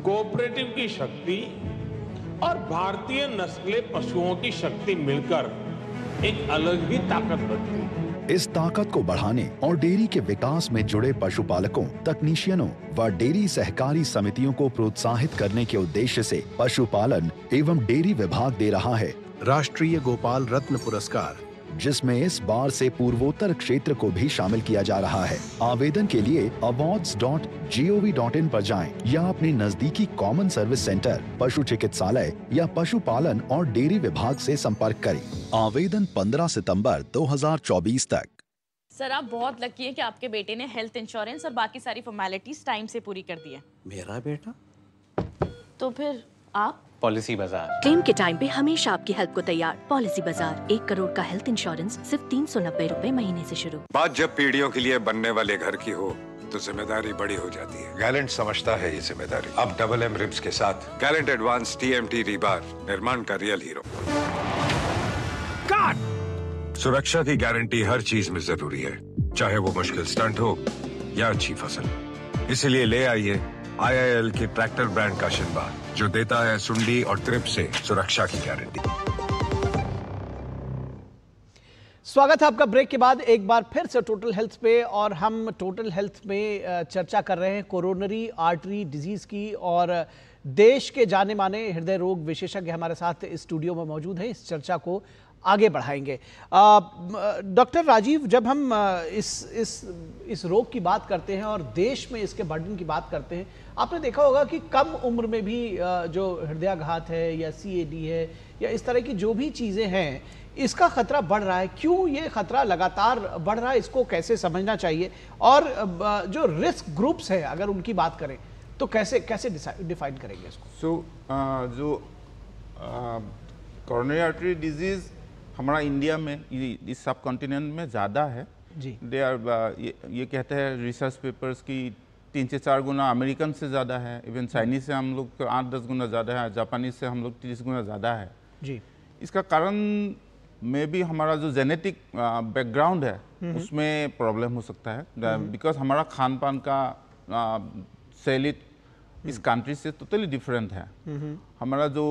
कोऑपरेटिव की शक्ति और भारतीय नस्ले पशुओं की शक्ति मिलकर एक अलग ही ताकत बनती है इस ताकत को बढ़ाने और डेयरी के विकास में जुड़े पशुपालकों तकनीशियनों व डेयरी सहकारी समितियों को प्रोत्साहित करने के उद्देश्य से पशुपालन एवं डेयरी विभाग दे रहा है राष्ट्रीय गोपाल रत्न पुरस्कार जिसमें इस बार से पूर्वोत्तर क्षेत्र को भी शामिल किया जा रहा है आवेदन के लिए award dot G O V dot in पर जाएं या अपने नजदीकी कॉमन सर्विस सेंटर पशु चिकित्सालय या पशुपालन और डेयरी विभाग से संपर्क करें आवेदन 15 सितंबर 2024 तक सर आप बहुत लकी है कि आपके बेटे ने हेल्थ इंश्योरेंस और बाकी सारी फॉर्मेलिटीज टाइम ऐसी पूरी कर दी है मेरा बेटा तो फिर आप पॉलिसी बाजार क्लेम के टाइम पे हमेशा आपकी हेल्प को तैयार पॉलिसी बाजार एक करोड़ का हेल्थ इंश्योरेंस सिर्फ तीन सौ नब्बे रूपए महीने से शुरू बात जब पीढ़ियों के लिए बनने वाले घर की हो तो जिम्मेदारी बड़ी हो जाती है गैलेंट समझता है ये जिम्मेदारी अब डबल एम रिब्स के साथ Gallant advance T M T rebar निर्माण का रियल हीरो सुरक्षा की गारंटी हर चीज में जरूरी है चाहे वो मुश्किल स्टंट हो या अच्छी फसल इसीलिए ले आइए आईआईएल के ट्रैक्टर ब्रांड का शिनबार जो देता है सुंडी और त्रिप से सुरक्षा की गारंटी स्वागत है आपका ब्रेक के बाद एक बार फिर से टोटल हेल्थ पे और हम टोटल हेल्थ में चर्चा कर रहे हैं कोरोनरी आर्टरी डिजीज की और देश के जाने माने हृदय रोग विशेषज्ञ हमारे साथ इस स्टूडियो में मौजूद हैं इस चर्चा को आगे बढ़ाएंगे डॉक्टर राजीव जब हम इस इस इस रोग की बात करते हैं और देश में इसके बर्डन की बात करते हैं आपने देखा होगा कि कम उम्र में भी जो हृदयाघात है या सी है या इस तरह की जो भी चीज़ें हैं इसका खतरा बढ़ रहा है क्यों ये खतरा लगातार बढ़ रहा है इसको कैसे समझना चाहिए और जो रिस्क ग्रुप्स है अगर उनकी बात करें तो कैसे कैसे डिफाइन करेंगे इसको सो so, uh, जो कॉर्नरी आर्टरी डिजीज़ हमारा इंडिया में इस सब कॉन्टिनेंट में ज़्यादा है जी दे आर ये, ये कहते हैं रिसर्च पेपर्स की तीन से चार गुना अमेरिकन से ज़्यादा है इवन चाइनीज़ से हम लोग तो आठ दस गुना ज़्यादा है जापानीज से हम लोग तीस गुना ज़्यादा है जी इसका कारण में भी हमारा जो जेनेटिक बैकग्राउंड है उसमें प्रॉब्लम हो सकता है बिकॉज हमारा खान पान का शैली इस कंट्री हम्म। से टोटली डिफरेंट है हमारा जो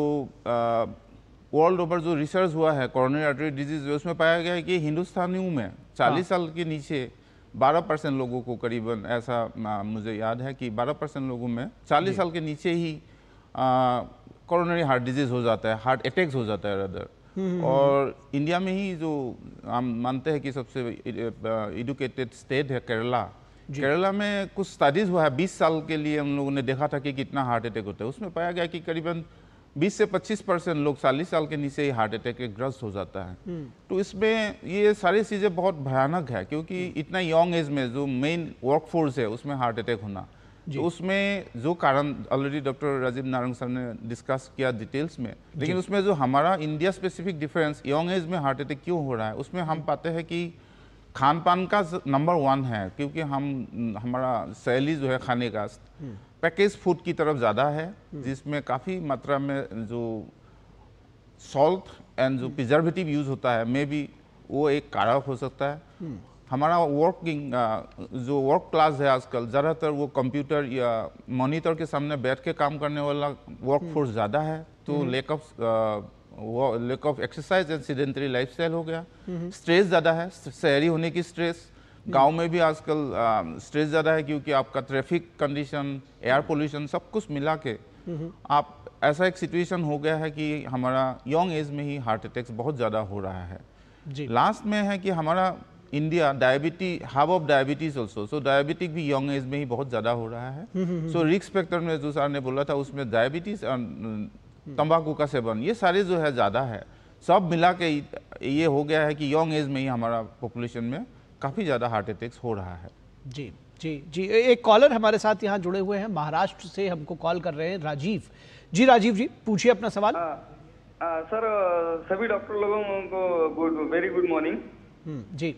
वर्ल्ड ओवर जो रिसर्च हुआ है कॉर्नरी आर्टरी डिजीज उसमें पाया गया है कि हिंदुस्तानियों में 40 हाँ। साल के नीचे 12 परसेंट लोगों को करीबन ऐसा मुझे याद है कि 12 परसेंट लोगों में 40 साल के नीचे ही कोरोनरी हार्ट डिजीज़ हो जाता है हार्ट अटैक्स हो जाता है रदर हम्म, हम्म, हम्म। और इंडिया में ही जो हम मानते हैं कि सबसे एडुकेटेड स्टेट है केरला केरला में कुछ स्टडीज़ हुआ है 20 साल के लिए हम लोगों ने देखा था कि कितना हार्ट अटैक होता है उसमें पाया गया कि करीबन बीस से पच्चीस परसेंट लोग चालीस साल के नीचे ही हार्ट अटैक के ग्रस्त हो जाता है हम्म। तो इसमें ये सारी चीज़ें बहुत भयानक है क्योंकि हम्म। इतना यंग एज में जो मेन वर्कफोर्स है उसमें हार्ट अटैक होना तो उसमें जो कारण ऑलरेडी डॉक्टर राजीव नारंग साहब ने डिस्कस किया डिटेल्स में लेकिन उसमें जो हमारा India specific difference young age में हार्ट अटैक क्यों हो रहा है उसमें हम हम्म। पाते हैं कि खान पान का नंबर वन है क्योंकि हम हमारा शैली जो है खाने का पैकेज फूड हम्म। की तरफ ज़्यादा है हम्म। जिसमें काफ़ी मात्रा में जो सॉल्ट एंड जो प्रिजर्वेटिव हम्म। यूज़ होता है मे बी वो एक कारक हो सकता है हमारा वर्किंग जो वर्क क्लास है आजकल ज़्यादातर वो कंप्यूटर या मॉनिटर के सामने बैठ के काम करने वाला वर्क फोर्स ज़्यादा है तो लेकअप lack of exercise and sedentary lifestyle हो गया स्ट्रेस ज़्यादा है शहरी होने की स्ट्रेस हम्म। गांव में भी आजकल स्ट्रेस ज़्यादा है क्योंकि आपका ट्रैफिक कंडीशन एयर पोल्यूशन सब कुछ मिला के आप ऐसा एक सिचुएशन हो गया है कि हमारा यंग एज में ही हार्ट अटैक्स बहुत ज़्यादा हो रहा है लास्ट में है कि हमारा India diabetes how of diabetes also so diabetic भी यंग एज में ही बहुत ज़्यादा हो रहा है सो रिक्स फैक्टर में जो सर ने बोला था उसमें डायबिटीज तंबाकू का सेवन ये सारे जो है ज़्यादा है सब मिला के ये हो गया है कि यंग एज में ही हमारा पॉपुलेशन में काफ़ी ज़्यादा हार्ट अटैक्स हो रहा है जी जी जी एक कॉलर हमारे साथ यहाँ जुड़े हुए हैं महाराष्ट्र से हमको कॉल कर रहे हैं राजीव जी राजीव जी पूछिए अपना सवाल आ, आ, सर सभी डॉक्टर लोगों को गुड वेरी गुड मॉर्निंग जी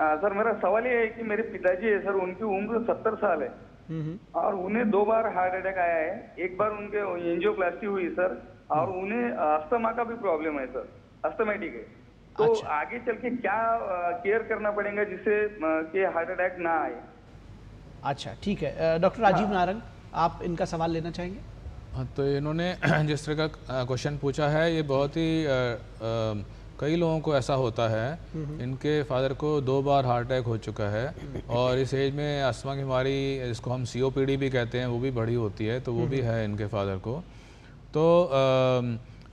आ, सर मेरा सवाल ये है कि मेरे पिताजी है सर उनकी उम्र सत्तर साल है हम्म, हम्म। और उन्हें दो बार हार्ट अटैक आया है एक बार उनके एंजियोप्लास्टी हुई सर और हम्म। उन्हें अस्थमा का भी प्रॉब्लम है सर अस्थमेटिक है तो अच्छा। आगे चल के क्या केयर करना पड़ेगा जिससे कि हार्ट अटैक ना आए अच्छा ठीक है डॉक्टर हाँ। राजीव हाँ। नारंग आप इनका सवाल लेना चाहेंगे हाँ, तो इन्होंने *clears throat* जिस तरह का क्वेश्चन पूछा है ये बहुत ही आ, आ, कई लोगों को ऐसा होता है हम्म। इनके फादर को दो बार हार्ट अटैक हो चुका है हम्म। और इस एज में अस्थमा की बीमारी जिसको हम सीओपीडी भी कहते हैं वो भी बड़ी होती है तो वो भी है इनके फादर को तो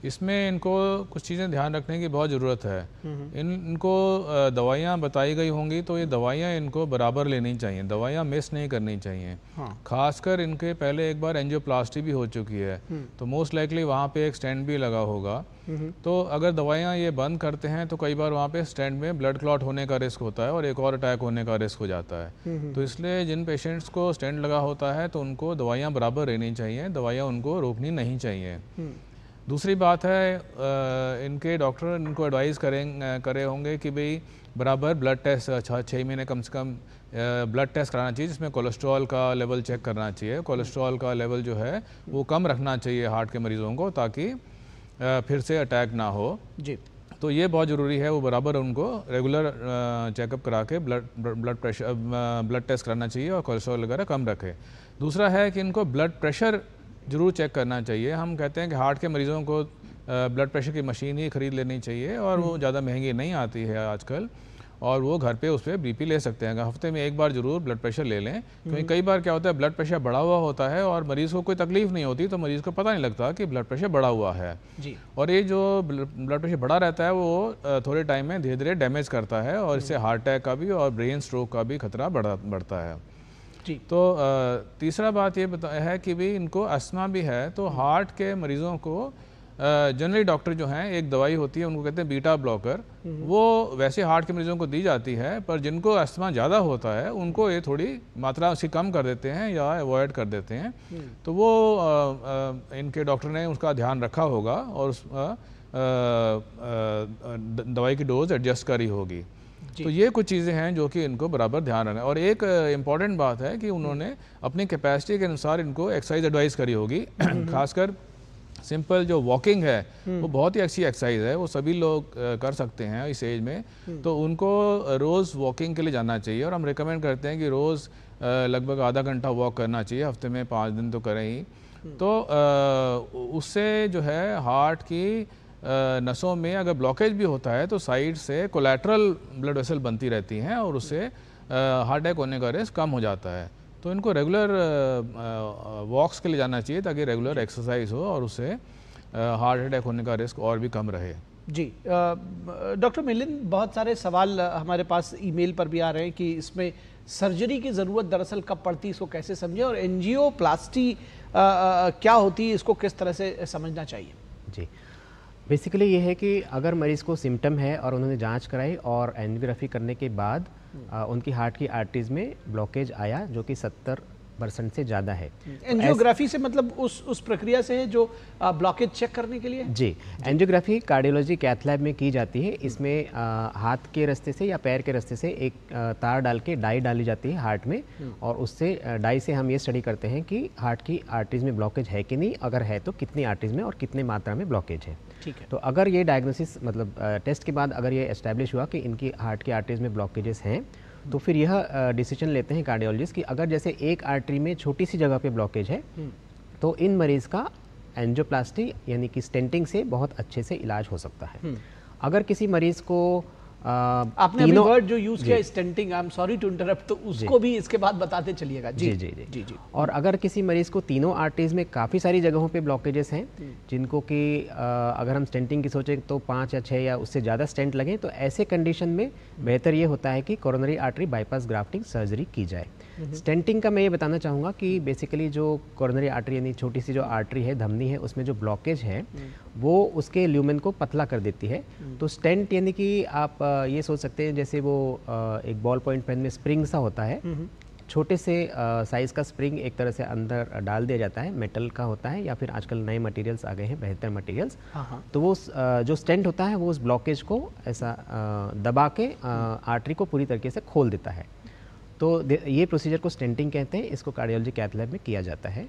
इसमें इनको कुछ चीज़ें ध्यान रखने की बहुत ज़रूरत है हम्म, हम्म। इन इनको दवाइयाँ बताई गई होंगी तो ये दवाइयाँ इनको बराबर लेनी चाहिए दवाइयाँ मिस नहीं करनी चाहिए हाँ। खासकर इनके पहले एक बार एनजियोप्लास्टी भी हो चुकी है हम्म। तो मोस्ट लाइकली वहाँ पे एक स्टैंड भी लगा होगा तो अगर दवाइयाँ ये बंद करते हैं तो कई बार वहाँ पे स्टैंड में ब्लड क्लॉट होने का रिस्क होता है और एक और अटैक होने का रिस्क हो जाता है तो इसलिए जिन पेशेंट्स को स्टैंड लगा होता है तो उनको दवाइयाँ बराबर रहनी चाहिए दवाइयाँ उनको रोकनी नहीं चाहिए दूसरी बात है इनके डॉक्टर इनको एडवाइस करें करे होंगे कि भाई बराबर ब्लड टेस्ट अच्छा छः महीने कम से कम ब्लड टेस्ट कराना चाहिए जिसमें कोलेस्ट्रॉल का लेवल चेक करना चाहिए कोलेस्ट्रॉल का लेवल जो है वो कम रखना चाहिए हार्ट के मरीजों को ताकि फिर से अटैक ना हो जी तो ये बहुत ज़रूरी है वो बराबर उनको रेगुलर चेकअप करा के blood blood pressure blood test कराना चाहिए और कोलेस्ट्रॉल वगैरह कम रखें दूसरा है कि इनको ब्लड प्रेशर ज़रूर चेक करना चाहिए हम कहते हैं कि हार्ट के मरीज़ों को ब्लड प्रेशर की मशीन ही ख़रीद लेनी चाहिए और वो हम्म। ज़्यादा महंगी नहीं आती है आजकल और वो घर पे उस पर बी ले सकते हैं हफ्ते में एक बार ज़रूर ब्लड प्रेशर ले लें क्योंकि हम्म। कई बार क्या होता है ब्लड प्रेशर बढ़ा हुआ होता है और मरीज़ को कोई तकलीफ नहीं होती तो मरीज़ को पता नहीं लगता कि ब्लड प्रेशर बढ़ा हुआ है जी। और ये जो ब्लड प्रेशर बढ़ा रहता है वो थोड़े टाइम में धीरे धीरे डैमेज करता है और हम्म। इससे हार्ट अटैक का भी और ब्रेन स्ट्रोक का भी खतरा बढ़ा बढ़ता है जी तो तीसरा बात ये बता है कि भी इनको अस्थमा भी है तो हम्म। हार्ट के मरीज़ों को जनरली डॉक्टर जो हैं एक दवाई होती है उनको कहते हैं बीटा ब्लॉकर हम्म। वो वैसे हार्ट के मरीजों को दी जाती है पर जिनको अस्थमा ज़्यादा होता है उनको ये थोड़ी मात्रा उसकी कम कर देते हैं या अवॉइड कर देते हैं हम्म। तो वो आ, आ, इनके डॉक्टर ने उसका ध्यान रखा होगा और उस आ, दवाई की डोज एडजस्ट करी होगी तो ये कुछ चीज़ें हैं जो कि इनको बराबर ध्यान रखना और एक इम्पॉर्टेंट बात है कि उन्होंने अपनी कैपेसिटी के अनुसार इनको एक्सरसाइज एडवाइस करी होगी हम्म। खासकर सिंपल जो वॉकिंग है वो हम्म। बहुत ही अच्छी एक्सरसाइज है वो सभी लोग कर सकते हैं इस एज में हम्म। तो उनको रोज़ वॉकिंग के लिए जाना चाहिए और हम रिकमेंड करते हैं कि रोज़ लगभग आधा घंटा वॉक करना चाहिए हफ्ते में पाँच दिन तो करें ही तो उससे जो है हार्ट की नसों में अगर ब्लॉकेज भी होता है तो साइड से कोलेट्रल ब्लड वेसल बनती रहती हैं और उससे हार्ट अटैक होने का रिस्क कम हो जाता है तो इनको रेगुलर वॉक्स के लिए जाना चाहिए ताकि रेगुलर एक्सरसाइज हो और उससे हार्ट अटैक होने का रिस्क और भी कम रहे जी डॉक्टर मिलिन बहुत सारे सवाल हमारे पास ईमेल पर भी आ रहे हैं कि इसमें सर्जरी की ज़रूरत दरअसल कब पड़ती है इसको कैसे समझें और एनजीओ प्लास्टी क्या होती है इसको किस तरह से समझना चाहिए जी बेसिकली ये है कि अगर मरीज़ को सिम्टम है और उन्होंने जांच कराई और एनजियोग्राफी करने के बाद आ, हम्म। उनकी हार्ट की आर्टरीज में ब्लॉकेज आया जो कि 70 परसेंट से ज़्यादा है एंजियोग्राफी hmm. तो से मतलब उस उस प्रक्रिया से है जो ब्लॉकेज चेक करने के लिए जी एंजियोग्राफी कार्डियोलॉजी कैथ लैब में की जाती है इसमें आ, हाथ के रास्ते से या पैर के रास्ते से एक आ, तार डाल के डाई डाली जाती है हार्ट में hmm. और उससे डाई से हम ये स्टडी करते हैं कि हार्ट की आर्टरीज में ब्लॉकेज है कि नहीं अगर है तो कितनी आर्टरीज में और कितने मात्रा में ब्लॉकेज है ठीक है तो अगर ये डायग्नोसिस मतलब टेस्ट के बाद अगर ये एस्टेब्लिश हुआ कि इनकी हार्ट की आर्टरीज में ब्लॉकेजेस हैं तो फिर यह डिसीजन लेते हैं कार्डियोलॉजिस्ट कि अगर जैसे एक आर्टरी में छोटी सी जगह पे ब्लॉकेज है हम्म। तो इन मरीज़ का एंजोप्लास्टी यानी कि स्टेंटिंग से बहुत अच्छे से इलाज हो सकता है हम्म। अगर किसी मरीज़ को आपने अभी वर्ड जो यूज़ किया stenting I am sorry to interrupt तो उसको भी इसके बाद बताते चलिएगा जी जी जी जी जी और अगर किसी मरीज़ को तीनों आर्टरीज में काफ़ी सारी जगहों पे ब्लॉकेजेस हैं जिनको कि अगर हम स्टेंटिंग की सोचें तो पाँच या छः या उससे ज़्यादा स्टेंट लगें तो ऐसे कंडीशन में बेहतर ये होता है कि coronary artery bypass grafting surgery की जाए स्टेंटिंग हम्म। का मैं ये बताना चाहूँगा कि बेसिकली जो कॉर्नरी आर्टरी यानी छोटी सी जो आर्टरी है धमनी है उसमें जो ब्लॉकेज है हम्म। वो उसके ल्यूमेन को पतला कर देती है हम्म। तो स्टेंट यानी कि आप ये सोच सकते हैं जैसे वो एक बॉल पॉइंट पेन में स्प्रिंग सा होता है हम्म। छोटे से साइज़ का स्प्रिंग एक तरह से अंदर डाल दिया जाता है मेटल का होता है या फिर आजकल नए मटेरियल्स आ गए हैं बेहतर मटेरियल्स हाँ, हाँ। तो वो जो स्टेंट होता है वो उस ब्लॉकेज को ऐसा दबा के आर्टरी को पूरी तरीके से खोल देता है तो ये प्रोसीजर को स्टेंटिंग कहते हैं इसको कार्डियोलॉजी कैथ लैब में किया जाता है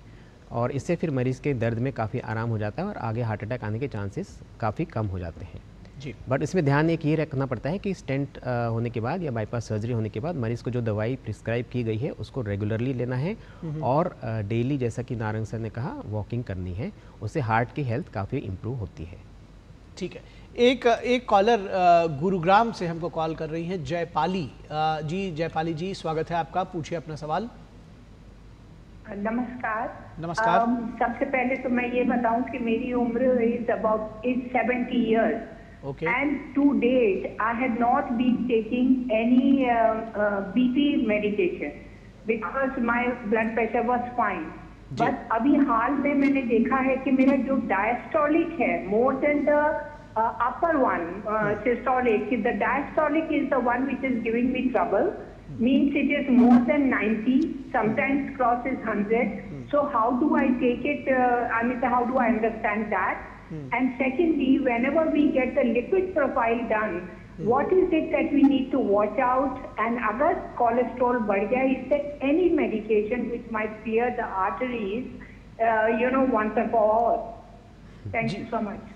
और इससे फिर मरीज़ के दर्द में काफ़ी आराम हो जाता है और आगे हार्ट अटैक आने के चांसेस काफ़ी कम हो जाते हैं जी बट इसमें ध्यान एक ये रखना पड़ता है कि स्टेंट होने के बाद या बाईपास सर्जरी होने के बाद मरीज़ को जो दवाई प्रिस्क्राइब की गई है उसको रेगुलरली लेना है हम्म। और डेली जैसा कि नारंग सर ने कहा वॉकिंग करनी है उससे हार्ट की हेल्थ काफ़ी इम्प्रूव होती है ठीक है एक एक कॉलर गुरुग्राम से हमको कॉल कर रही हैं जयपाली जी जयपाली जी स्वागत है आपका पूछिए अपना सवाल नमस्कार नमस्कार um, सबसे पहले तो मैं ये बताऊं कि मेरी उम्र is about is seventy years okay and to date I have not been taking any BP medication because my blood pressure was fine but अभी हाल में मैंने देखा है कि मेरा जो डायस्टोलिक है more than the upper one systolic the diastolic is the one which is giving me trouble means it is more than ninety sometimes crosses 100. Mm. So how do I take it, uh, how do I understand that? Mm. And secondly, whenever we get the lipid profile done, mm. what is it that we need to watch out? And agar cholesterol बढ़ is there any medication which might clear the arteries, uh, you know, once and for all? Thank you so much.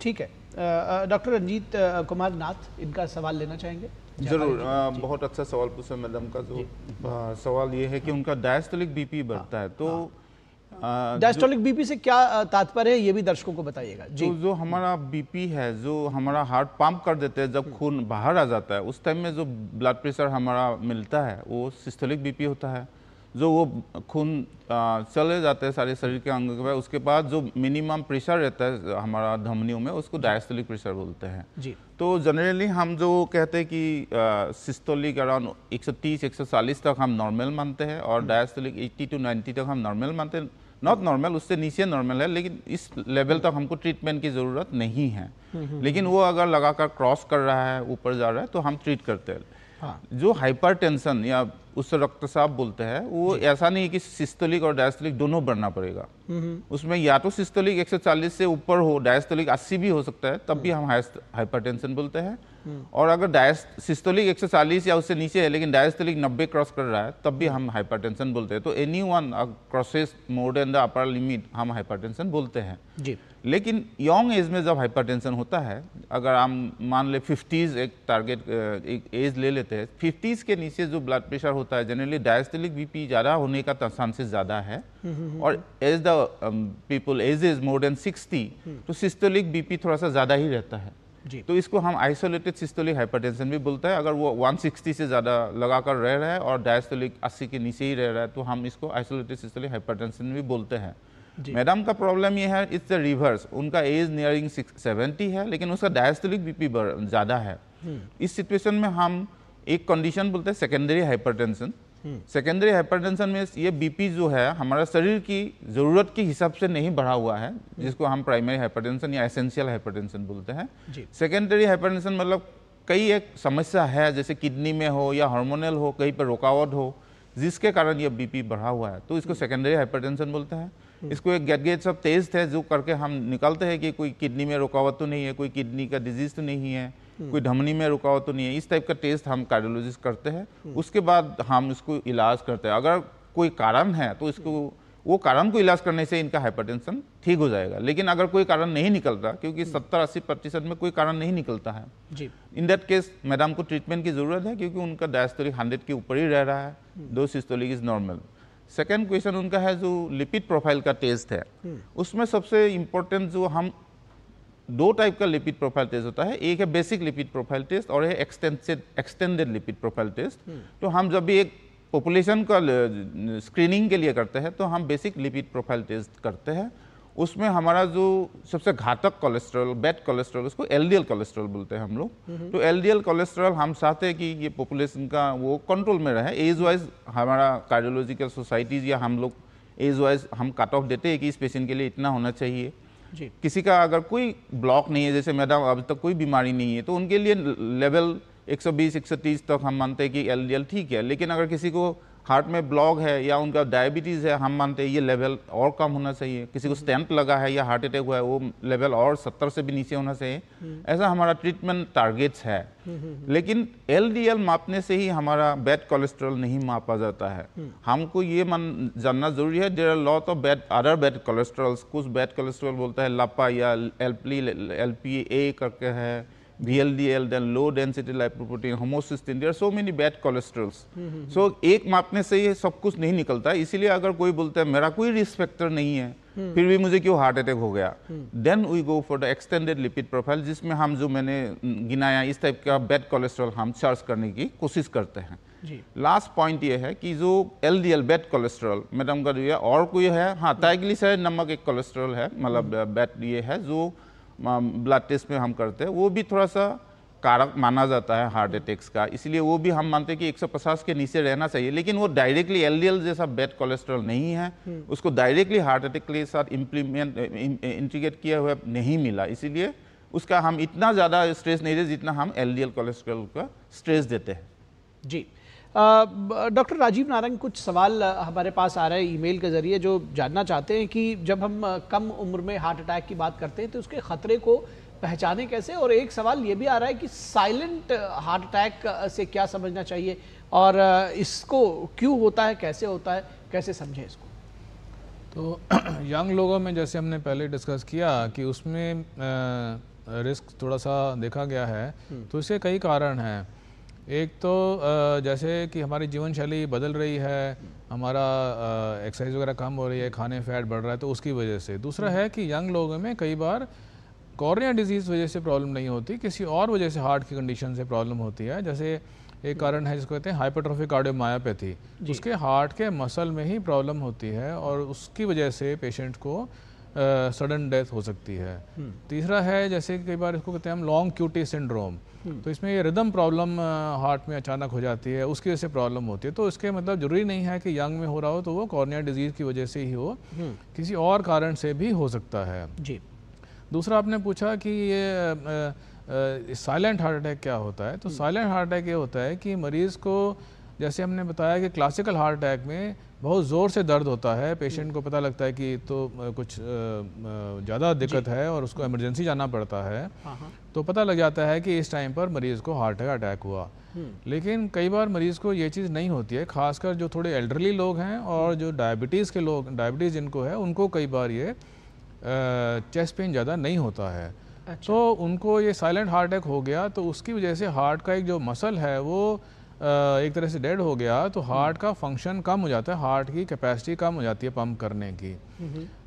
ठीक है, doctor Ranjit Kumar नाथ इनका सवाल लेना चाहेंगे जरूर हाँ, बहुत अच्छा सवाल पूछा मैडम का जो हाँ, सवाल ये है कि उनका डायस्टोलिक बीपी बढ़ता है तो डायस्टोलिक हाँ, बीपी से क्या तात्पर्य है ये भी दर्शकों को बताइएगा जो जो हमारा बीपी है जो हमारा हार्ट पंप कर देते हैं जब खून बाहर आ जाता है उस टाइम में जो ब्लड प्रेशर हमारा मिलता है वो सिस्टोलिक बीपी होता है जो वो खून चले जाते हैं सारे शरीर के अंग के उसके बाद जो मिनिमम प्रेशर रहता है हमारा धमनियों में उसको डायस्टोलिक प्रेशर बोलते हैं जी तो जनरली हम जो कहते हैं कि सिस्टोलिक अराउंड 130 140 तक हम नॉर्मल मानते हैं और डायस्टोलिक 80 टू 90 तक हम नॉर्मल मानते हैं नॉट नॉर्मल उससे नीचे नॉर्मल है लेकिन इस लेवल तक हमको ट्रीटमेंट की ज़रूरत नहीं है हम्म, हम्म, लेकिन हम्म। वो अगर लगाकर क्रॉस कर रहा है ऊपर जा रहा है तो हम ट्रीट करते हैं हाँ। जो हाइपरटेंशन या उससे रक्तचाप बोलते हैं वो ऐसा नहीं है कि सिस्टोलिक और डायस्टोलिक दोनों बढ़ना पड़ेगा उसमें या तो सिस्टोलिक 140 से ऊपर हो डायस्टोलिक 80 भी हो सकता है तब भी हम्म। हम हाइपरटेंशन बोलते हैं हम्म। और अगर डायस सिस्टोलिक 140 या उससे नीचे है लेकिन डायस्टोलिक 90 क्रॉस कर रहा है तब भी हम्म। हम हाइपर बोलते हैं तो any one crosses more than the upper limit हम हाइपर बोलते हैं जी लेकिन यंग एज में जब हाइपर होता है अगर हम मान ले फिफ्टीज़ एक टारगेट एक एज ले लेते हैं फिफ्टीज़ के नीचे जो ब्लड प्रेशर होता है जनरली डायस्टेलिक बीपी ज़्यादा होने का चांसेस ज़्यादा है हम्म, हम्म, हम्म। और as the people age is more than sixty तो सिस्टोलिक बीपी थोड़ा सा ज़्यादा ही रहता है जी। तो इसको हम आइसोलेटेड सिस्टोलिक हाइपरटेंशन भी बोलते हैं अगर वो 160 से ज़्यादा लगाकर रह रहा है और डायस्टोलिक 80 के नीचे ही रह रहा है तो हम इसको आइसोलेटेड सिस्टोलिक हाइपरटेंशन भी बोलते हैं मैडम का प्रॉब्लम ये है इट्स द रिवर्स उनका एज नियरिंग सेवेंटी है लेकिन उसका डायस्टोलिक बीपी ज़्यादा है इस सिचुएशन में हम एक कंडीशन बोलते हैं सेकेंडरी हाइपरटेंशन सेकेंडरी हाइपरटेंशन में ये बीपी जो है हमारा शरीर की ज़रूरत के हिसाब से नहीं बढ़ा हुआ है जिसको हम प्राइमरी हाइपरटेंशन या एसेंशियल हाइपरटेंशन बोलते हैं सेकेंडरी हाइपरटेंशन मतलब कई एक समस्या है जैसे किडनी में हो या हार्मोनल हो कहीं पर रुकावट हो जिसके कारण ये बीपी बढ़ा हुआ है तो इसको सेकेंडरी हाइपरटेंशन बोलते हैं इसको एक गेट गेट सब तेज थे जो करके हम निकालते हैं कि कोई किडनी में रुकावट तो नहीं है कोई किडनी का डिजीज़ तो नहीं है हम्म। कोई धमनी में रुका हो तो नहीं है इस टाइप का टेस्ट हम कार्डियोलॉजिस्ट करते हैं हम्म। उसके बाद हम इसको इलाज करते हैं अगर कोई कारण है तो इसको हम्म। वो कारण को इलाज करने से इनका हाइपरटेंशन ठीक हो जाएगा लेकिन अगर कोई कारण नहीं निकलता क्योंकि सत्तर अस्सी प्रतिशत में कोई कारण नहीं निकलता है इन दैट केस मैडम को ट्रीटमेंट की ज़रूरत है क्योंकि उनका डायस्टोलिक हंड्रेड के ऊपर ही रह रहा है दो systolic is normal second question उनका है जो लिपिड प्रोफाइल का टेस्ट है उसमें सबसे इम्पोर्टेंट जो हम दो टाइप का लिपिड प्रोफाइल टेस्ट होता है एक है बेसिक लिपिड प्रोफाइल टेस्ट और है एक्सटेंसेड एक्सटेंडेड लिपिड प्रोफाइल टेस्ट तो हम जब भी एक पॉपुलेशन का स्क्रीनिंग के लिए करते हैं तो हम बेसिक लिपिड प्रोफाइल टेस्ट करते हैं उसमें हमारा जो सबसे घातक कोलेस्ट्रॉल बैड कोलेस्ट्रॉल उसको एलडीएल कोलेस्ट्रॉल बोलते हैं हम लोग हम्म। तो एलडीएल कोलेस्ट्रॉल हम चाहते हैं कि ये पॉपुलेशन का वो कंट्रोल में रहे एज वाइज हमारा कार्डियोलॉजिकल सोसाइटीज़ या हम लोग एज वाइज हम कट ऑफ देते हैं कि इस पेशेंट के लिए इतना होना चाहिए जी किसी का अगर कोई ब्लॉक नहीं है जैसे मैडम अब तक कोई बीमारी नहीं है तो उनके लिए लेवल 120 130 तक हम मानते हैं कि एल ठीक है लेकिन अगर किसी को हार्ट में ब्लॉक है या उनका डायबिटीज़ है हम मानते हैं ये लेवल और कम होना चाहिए किसी को स्टेंट हम्म। लगा है या हार्ट अटैक हुआ है वो लेवल और सत्तर से भी नीचे होना चाहिए हम्म। ऐसा हमारा ट्रीटमेंट टारगेट्स है हम्म, लेकिन एल मापने से ही हमारा बैड कोलेस्ट्रॉल नहीं मापा जाता है हमको ये मान जानना जरूरी है there are lot of bad other bad cholesterols कुछ बैड कोलेस्ट्रॉल बोलता है लापा या एल पी करके है VLDL, then low density lipoprotein, homocysteine, there are so many bad cholesterols. Mm -hmm. So एक मापने से ये सब कुछ नहीं निकलता इसीलिए अगर कोई बोलता है मेरा कोई रिस्क फैक्टर नहीं है हम्म। फिर भी मुझे क्यों हार्ट अटैक हो गया then we go for the extended lipid profile जिसमें हम जो मैंने गिनाया इस टाइप का बैड कोलेस्ट्रॉल हम सर्च करने की कोशिश करते हैं लास्ट पॉइंट ये है कि जो L D L bad cholesterol madam का जो है और कोई है हाँ टाइग्लिस है नमक एक कोलेस्ट्रॉल है मतलब बैड हम्म। ये है जो ब्लड टेस्ट में हम करते हैं वो भी थोड़ा सा कारक माना जाता है हार्ट अटैक्स का इसलिए वो भी हम मानते हैं कि 150 के नीचे रहना चाहिए लेकिन वो डायरेक्टली एलडीएल जैसा बेड कोलेस्ट्रॉल नहीं है हम्म। उसको डायरेक्टली हार्ट अटैक के साथ इम्प्लीमेंट इंटीग्रेट किया हुआ नहीं मिला इसीलिए उसका हम इतना ज़्यादा स्ट्रेस नहीं देते जितना हम एल डी कोलेस्ट्रॉल का स्ट्रेस देते हैं जी डॉक्टर राजीव नारंग कुछ सवाल हमारे पास आ रहे हैं ईमेल के ज़रिए जो जानना चाहते हैं कि जब हम कम उम्र में हार्ट अटैक की बात करते हैं तो उसके ख़तरे को पहचाने कैसे और एक सवाल ये भी आ रहा है कि साइलेंट हार्ट अटैक से क्या समझना चाहिए और इसको क्यों होता है कैसे होता है कैसे समझें इसको तो *clears throat* यंग लोगों में जैसे हमने पहले डिस्कस किया कि उसमें रिस्क थोड़ा सा देखा गया है हम्म। तो इसके कई कारण हैं एक तो जैसे कि हमारी जीवन शैली बदल रही है हमारा एक्सरसाइज वगैरह कम हो रही है खाने फैट बढ़ रहा है तो उसकी वजह से दूसरा है कि यंग लोगों में कई बार कॉर्निया डिजीज़ वजह से प्रॉब्लम नहीं होती किसी और वजह से हार्ट की कंडीशन से प्रॉब्लम होती है जैसे एक कारण है जिसको कहते हैं हाइपोट्रोफिक कार्डियोमायोपैथी उसके हार्ट के मसल में ही प्रॉब्लम होती है और उसकी वजह से पेशेंट को सडन डेथ हो सकती है हम्म। तीसरा है जैसे कई बार इसको कहते हैं हम लॉन्ग क्यूटी सिंड्रोम तो इसमें ये रिदम प्रॉब्लम हार्ट में अचानक हो जाती है उसकी वजह से प्रॉब्लम होती है तो इसके मतलब ज़रूरी नहीं है कि यंग में हो रहा हो तो वो कॉर्निया डिजीज़ की वजह से ही हो हम्म। किसी और कारण से भी हो सकता है जी दूसरा आपने पूछा कि ये साइलेंट हार्ट अटैक क्या होता है तो साइलेंट हार्ट अटैक ये होता है कि मरीज़ को जैसे हमने बताया कि क्लासिकल हार्ट अटैक में बहुत ज़ोर से दर्द होता है पेशेंट को पता लगता है कि तो कुछ ज़्यादा दिक्कत है और उसको इमरजेंसी जाना पड़ता है हाँ, हाँ। तो पता लग जाता है कि इस टाइम पर मरीज़ को हार्ट का अटैक हुआ हम्म। लेकिन कई बार मरीज़ को ये चीज़ नहीं होती है खासकर जो थोड़े एल्डरली लोग हैं और जो डायबिटीज़ के लोग डायबिटीज़ जिनको है उनको कई बार ये चेस्ट पेन ज़्यादा नहीं होता है अच्छा। तो उनको ये साइलेंट हार्ट अटैक हो गया तो उसकी वजह से हार्ट का एक जो मसल है वो एक तरह से डेड हो गया तो हार्ट का फंक्शन कम हो जाता है हार्ट की कैपेसिटी कम हो जाती है पंप करने की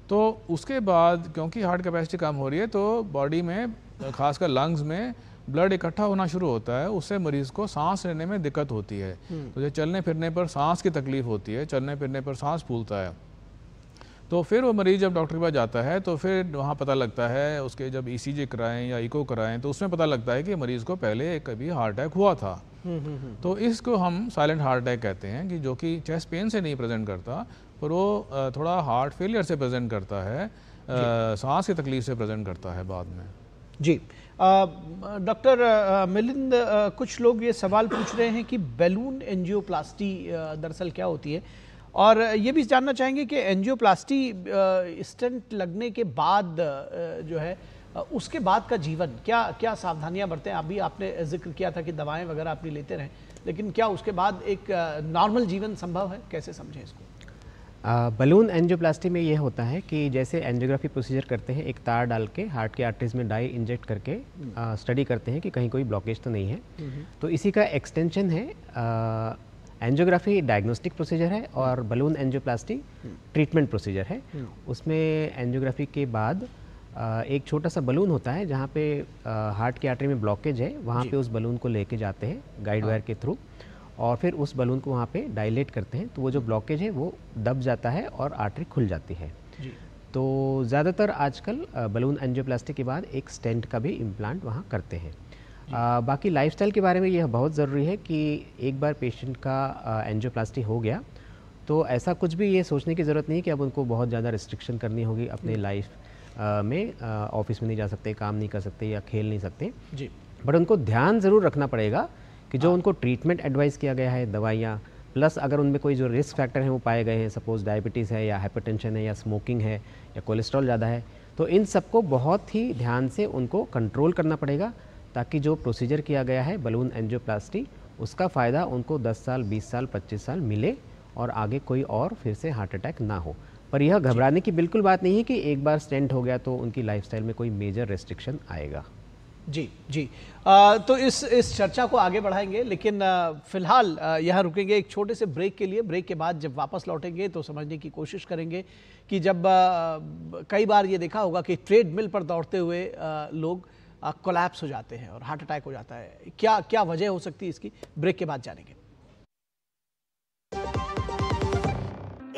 तो उसके बाद क्योंकि हार्ट कैपेसिटी कम हो रही है तो बॉडी में खासकर लंग्स में ब्लड इकट्ठा होना शुरू होता है उससे मरीज को सांस लेने में दिक्कत होती है हम्म। तो चलने फिरने पर सांस की तकलीफ होती है चलने फिरने पर सांस फूलता है तो फिर वो मरीज़ जब डॉक्टर के पास जाता है तो फिर वहाँ पता लगता है उसके जब ई e कराएं या इको कराएं तो उसमें पता लगता है कि मरीज़ को पहले कभी हार्ट अटैक हुआ था हम्म, हम्म, हम्म। तो इसको हम साइलेंट हार्ट अटैक कहते हैं कि जो कि चेस्ट पेन से नहीं प्रेजेंट करता पर वो थोड़ा हार्ट फेलियर से प्रेजेंट करता है सांस की तकलीफ से प्रेजेंट करता है बाद में जी डॉक्टर मिलिंद कुछ लोग ये सवाल पूछ रहे हैं कि बैलून एनजियोप्लास्टी दरअसल क्या होती है और ये भी जानना चाहेंगे कि एनजियोप्लास्टी स्टेंट लगने के बाद जो है उसके बाद का जीवन क्या क्या सावधानियां बरतें अभी आपने जिक्र किया था कि दवाएं वगैरह अपनी लेते रहें लेकिन क्या उसके बाद एक नॉर्मल जीवन संभव है कैसे समझें इसको बलून एनजियोप्लास्टी में यह होता है कि जैसे एनजियोग्राफी प्रोसीजर करते हैं एक तार डाल के हार्ट के आर्टरीज में डाई इंजेक्ट करके स्टडी करते हैं कि कहीं कोई ब्लॉकेज तो नहीं है हम्म। तो इसी का एक्सटेंशन है एंजियोग्राफी डायग्नोस्टिक प्रोसीजर है और बलून एंजियोप्लास्टी ट्रीटमेंट प्रोसीजर है हम्म। उसमें एंजियोग्राफी के बाद एक छोटा सा बलून होता है जहाँ पे हार्ट की आर्टरी में ब्लॉकेज है वहाँ पे उस बलून को लेके जाते हैं गाइड हाँ। वायर के थ्रू और फिर उस बलून को वहाँ पे डायलेट करते हैं तो वो जो हम्म। ब्लॉकेज है वो दब जाता है और आर्टरी खुल जाती है तो ज़्यादातर आजकल बलून एंजियोप्लास्टी के बाद एक स्टेंट का भी इम्प्लांट वहाँ करते हैं आ, बाकी लाइफस्टाइल के बारे में यह बहुत ज़रूरी है कि एक बार पेशेंट का एनजियोप्लास्टी हो गया तो ऐसा कुछ भी ये सोचने की ज़रूरत नहीं कि अब उनको बहुत ज़्यादा रिस्ट्रिक्शन करनी होगी अपने लाइफ में ऑफिस में नहीं जा सकते काम नहीं कर सकते या खेल नहीं सकते जी बट उनको ध्यान ज़रूर रखना पड़ेगा कि जो हाँ। उनको ट्रीटमेंट एडवाइस किया गया है दवाइयाँ प्लस अगर उनमें कोई जो रिस्क फैक्टर हैं वो पाए गए हैं सपोज डायबिटीज़ है या हाइपरटेंशन है या स्मोकिंग है या कोलेस्ट्रॉल ज़्यादा है तो इन सबको बहुत ही ध्यान से उनको कंट्रोल करना पड़ेगा ताकि जो प्रोसीजर किया गया है बलून एंजियोप्लास्टी उसका फ़ायदा उनको 10 साल 20 साल 25 साल मिले और आगे कोई और फिर से हार्ट अटैक ना हो पर यह घबराने की बिल्कुल बात नहीं है कि एक बार स्टेंट हो गया तो उनकी लाइफस्टाइल में कोई मेजर रेस्ट्रिक्शन आएगा जी जी आ, तो इस इस चर्चा को आगे बढ़ाएंगे लेकिन फिलहाल यहाँ रुकेंगे एक छोटे से ब्रेक के लिए ब्रेक के बाद जब वापस लौटेंगे तो समझने की कोशिश करेंगे कि जब आ, कई बार ये देखा होगा कि ट्रेड मिल पर दौड़ते हुए आ, लोग कोलैप्स हो जाते हैं और हार्ट अटैक हो जाता है क्या क्या वजह हो सकती है इसकी ब्रेक के बाद जानेंगे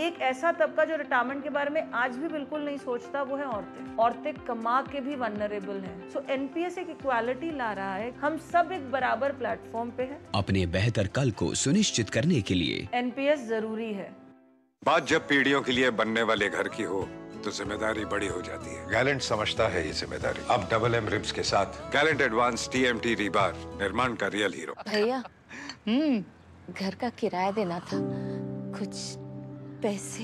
एक ऐसा तबका जो रिटायरमेंट के बारे में आज भी बिल्कुल नहीं सोचता वो है औरतें औरतें कमा के भी वनरेबल हैं सो so, एनपीएस एक इक्वालिटी ला रहा है हम सब एक बराबर प्लेटफॉर्म पे हैं अपने बेहतर कल को सुनिश्चित करने के लिए एनपीएस जरूरी है बात जब पीढ़ियों के लिए बनने वाले घर की हो तो जिम्मेदारी बड़ी हो जाती है गैलेंट समझता है ये जिम्मेदारी अब डबल एम रिब्स के साथ गैलेंट एडवांस टीएमटी रीबार निर्माण का रियल हीरो भैया हम्म घर का किराया देना था कुछ पैसे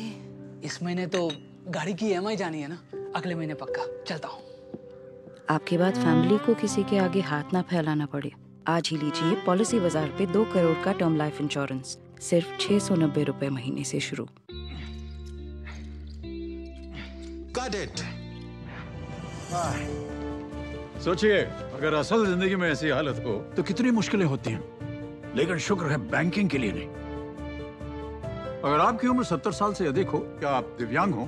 इस महीने तो गाड़ी की ई जानी है ना अगले महीने पक्का चलता हूँ आपके बाद फैमिली को किसी के आगे हाथ ना फैलाना पड़े आज ही लीजिए पॉलिसी बाजार पे दो करोड़ का टर्म लाइफ इंश्योरेंस सिर्फ छह सौ नब्बे रूपए महीने से शुरू कट इट सोचिए अगर असल जिंदगी में ऐसी हालत हो तो कितनी मुश्किलें होती हैं लेकिन शुक्र है बैंकिंग के लिए नहीं अगर आपकी उम्र सत्तर साल से अधिक हो या आप दिव्यांग हो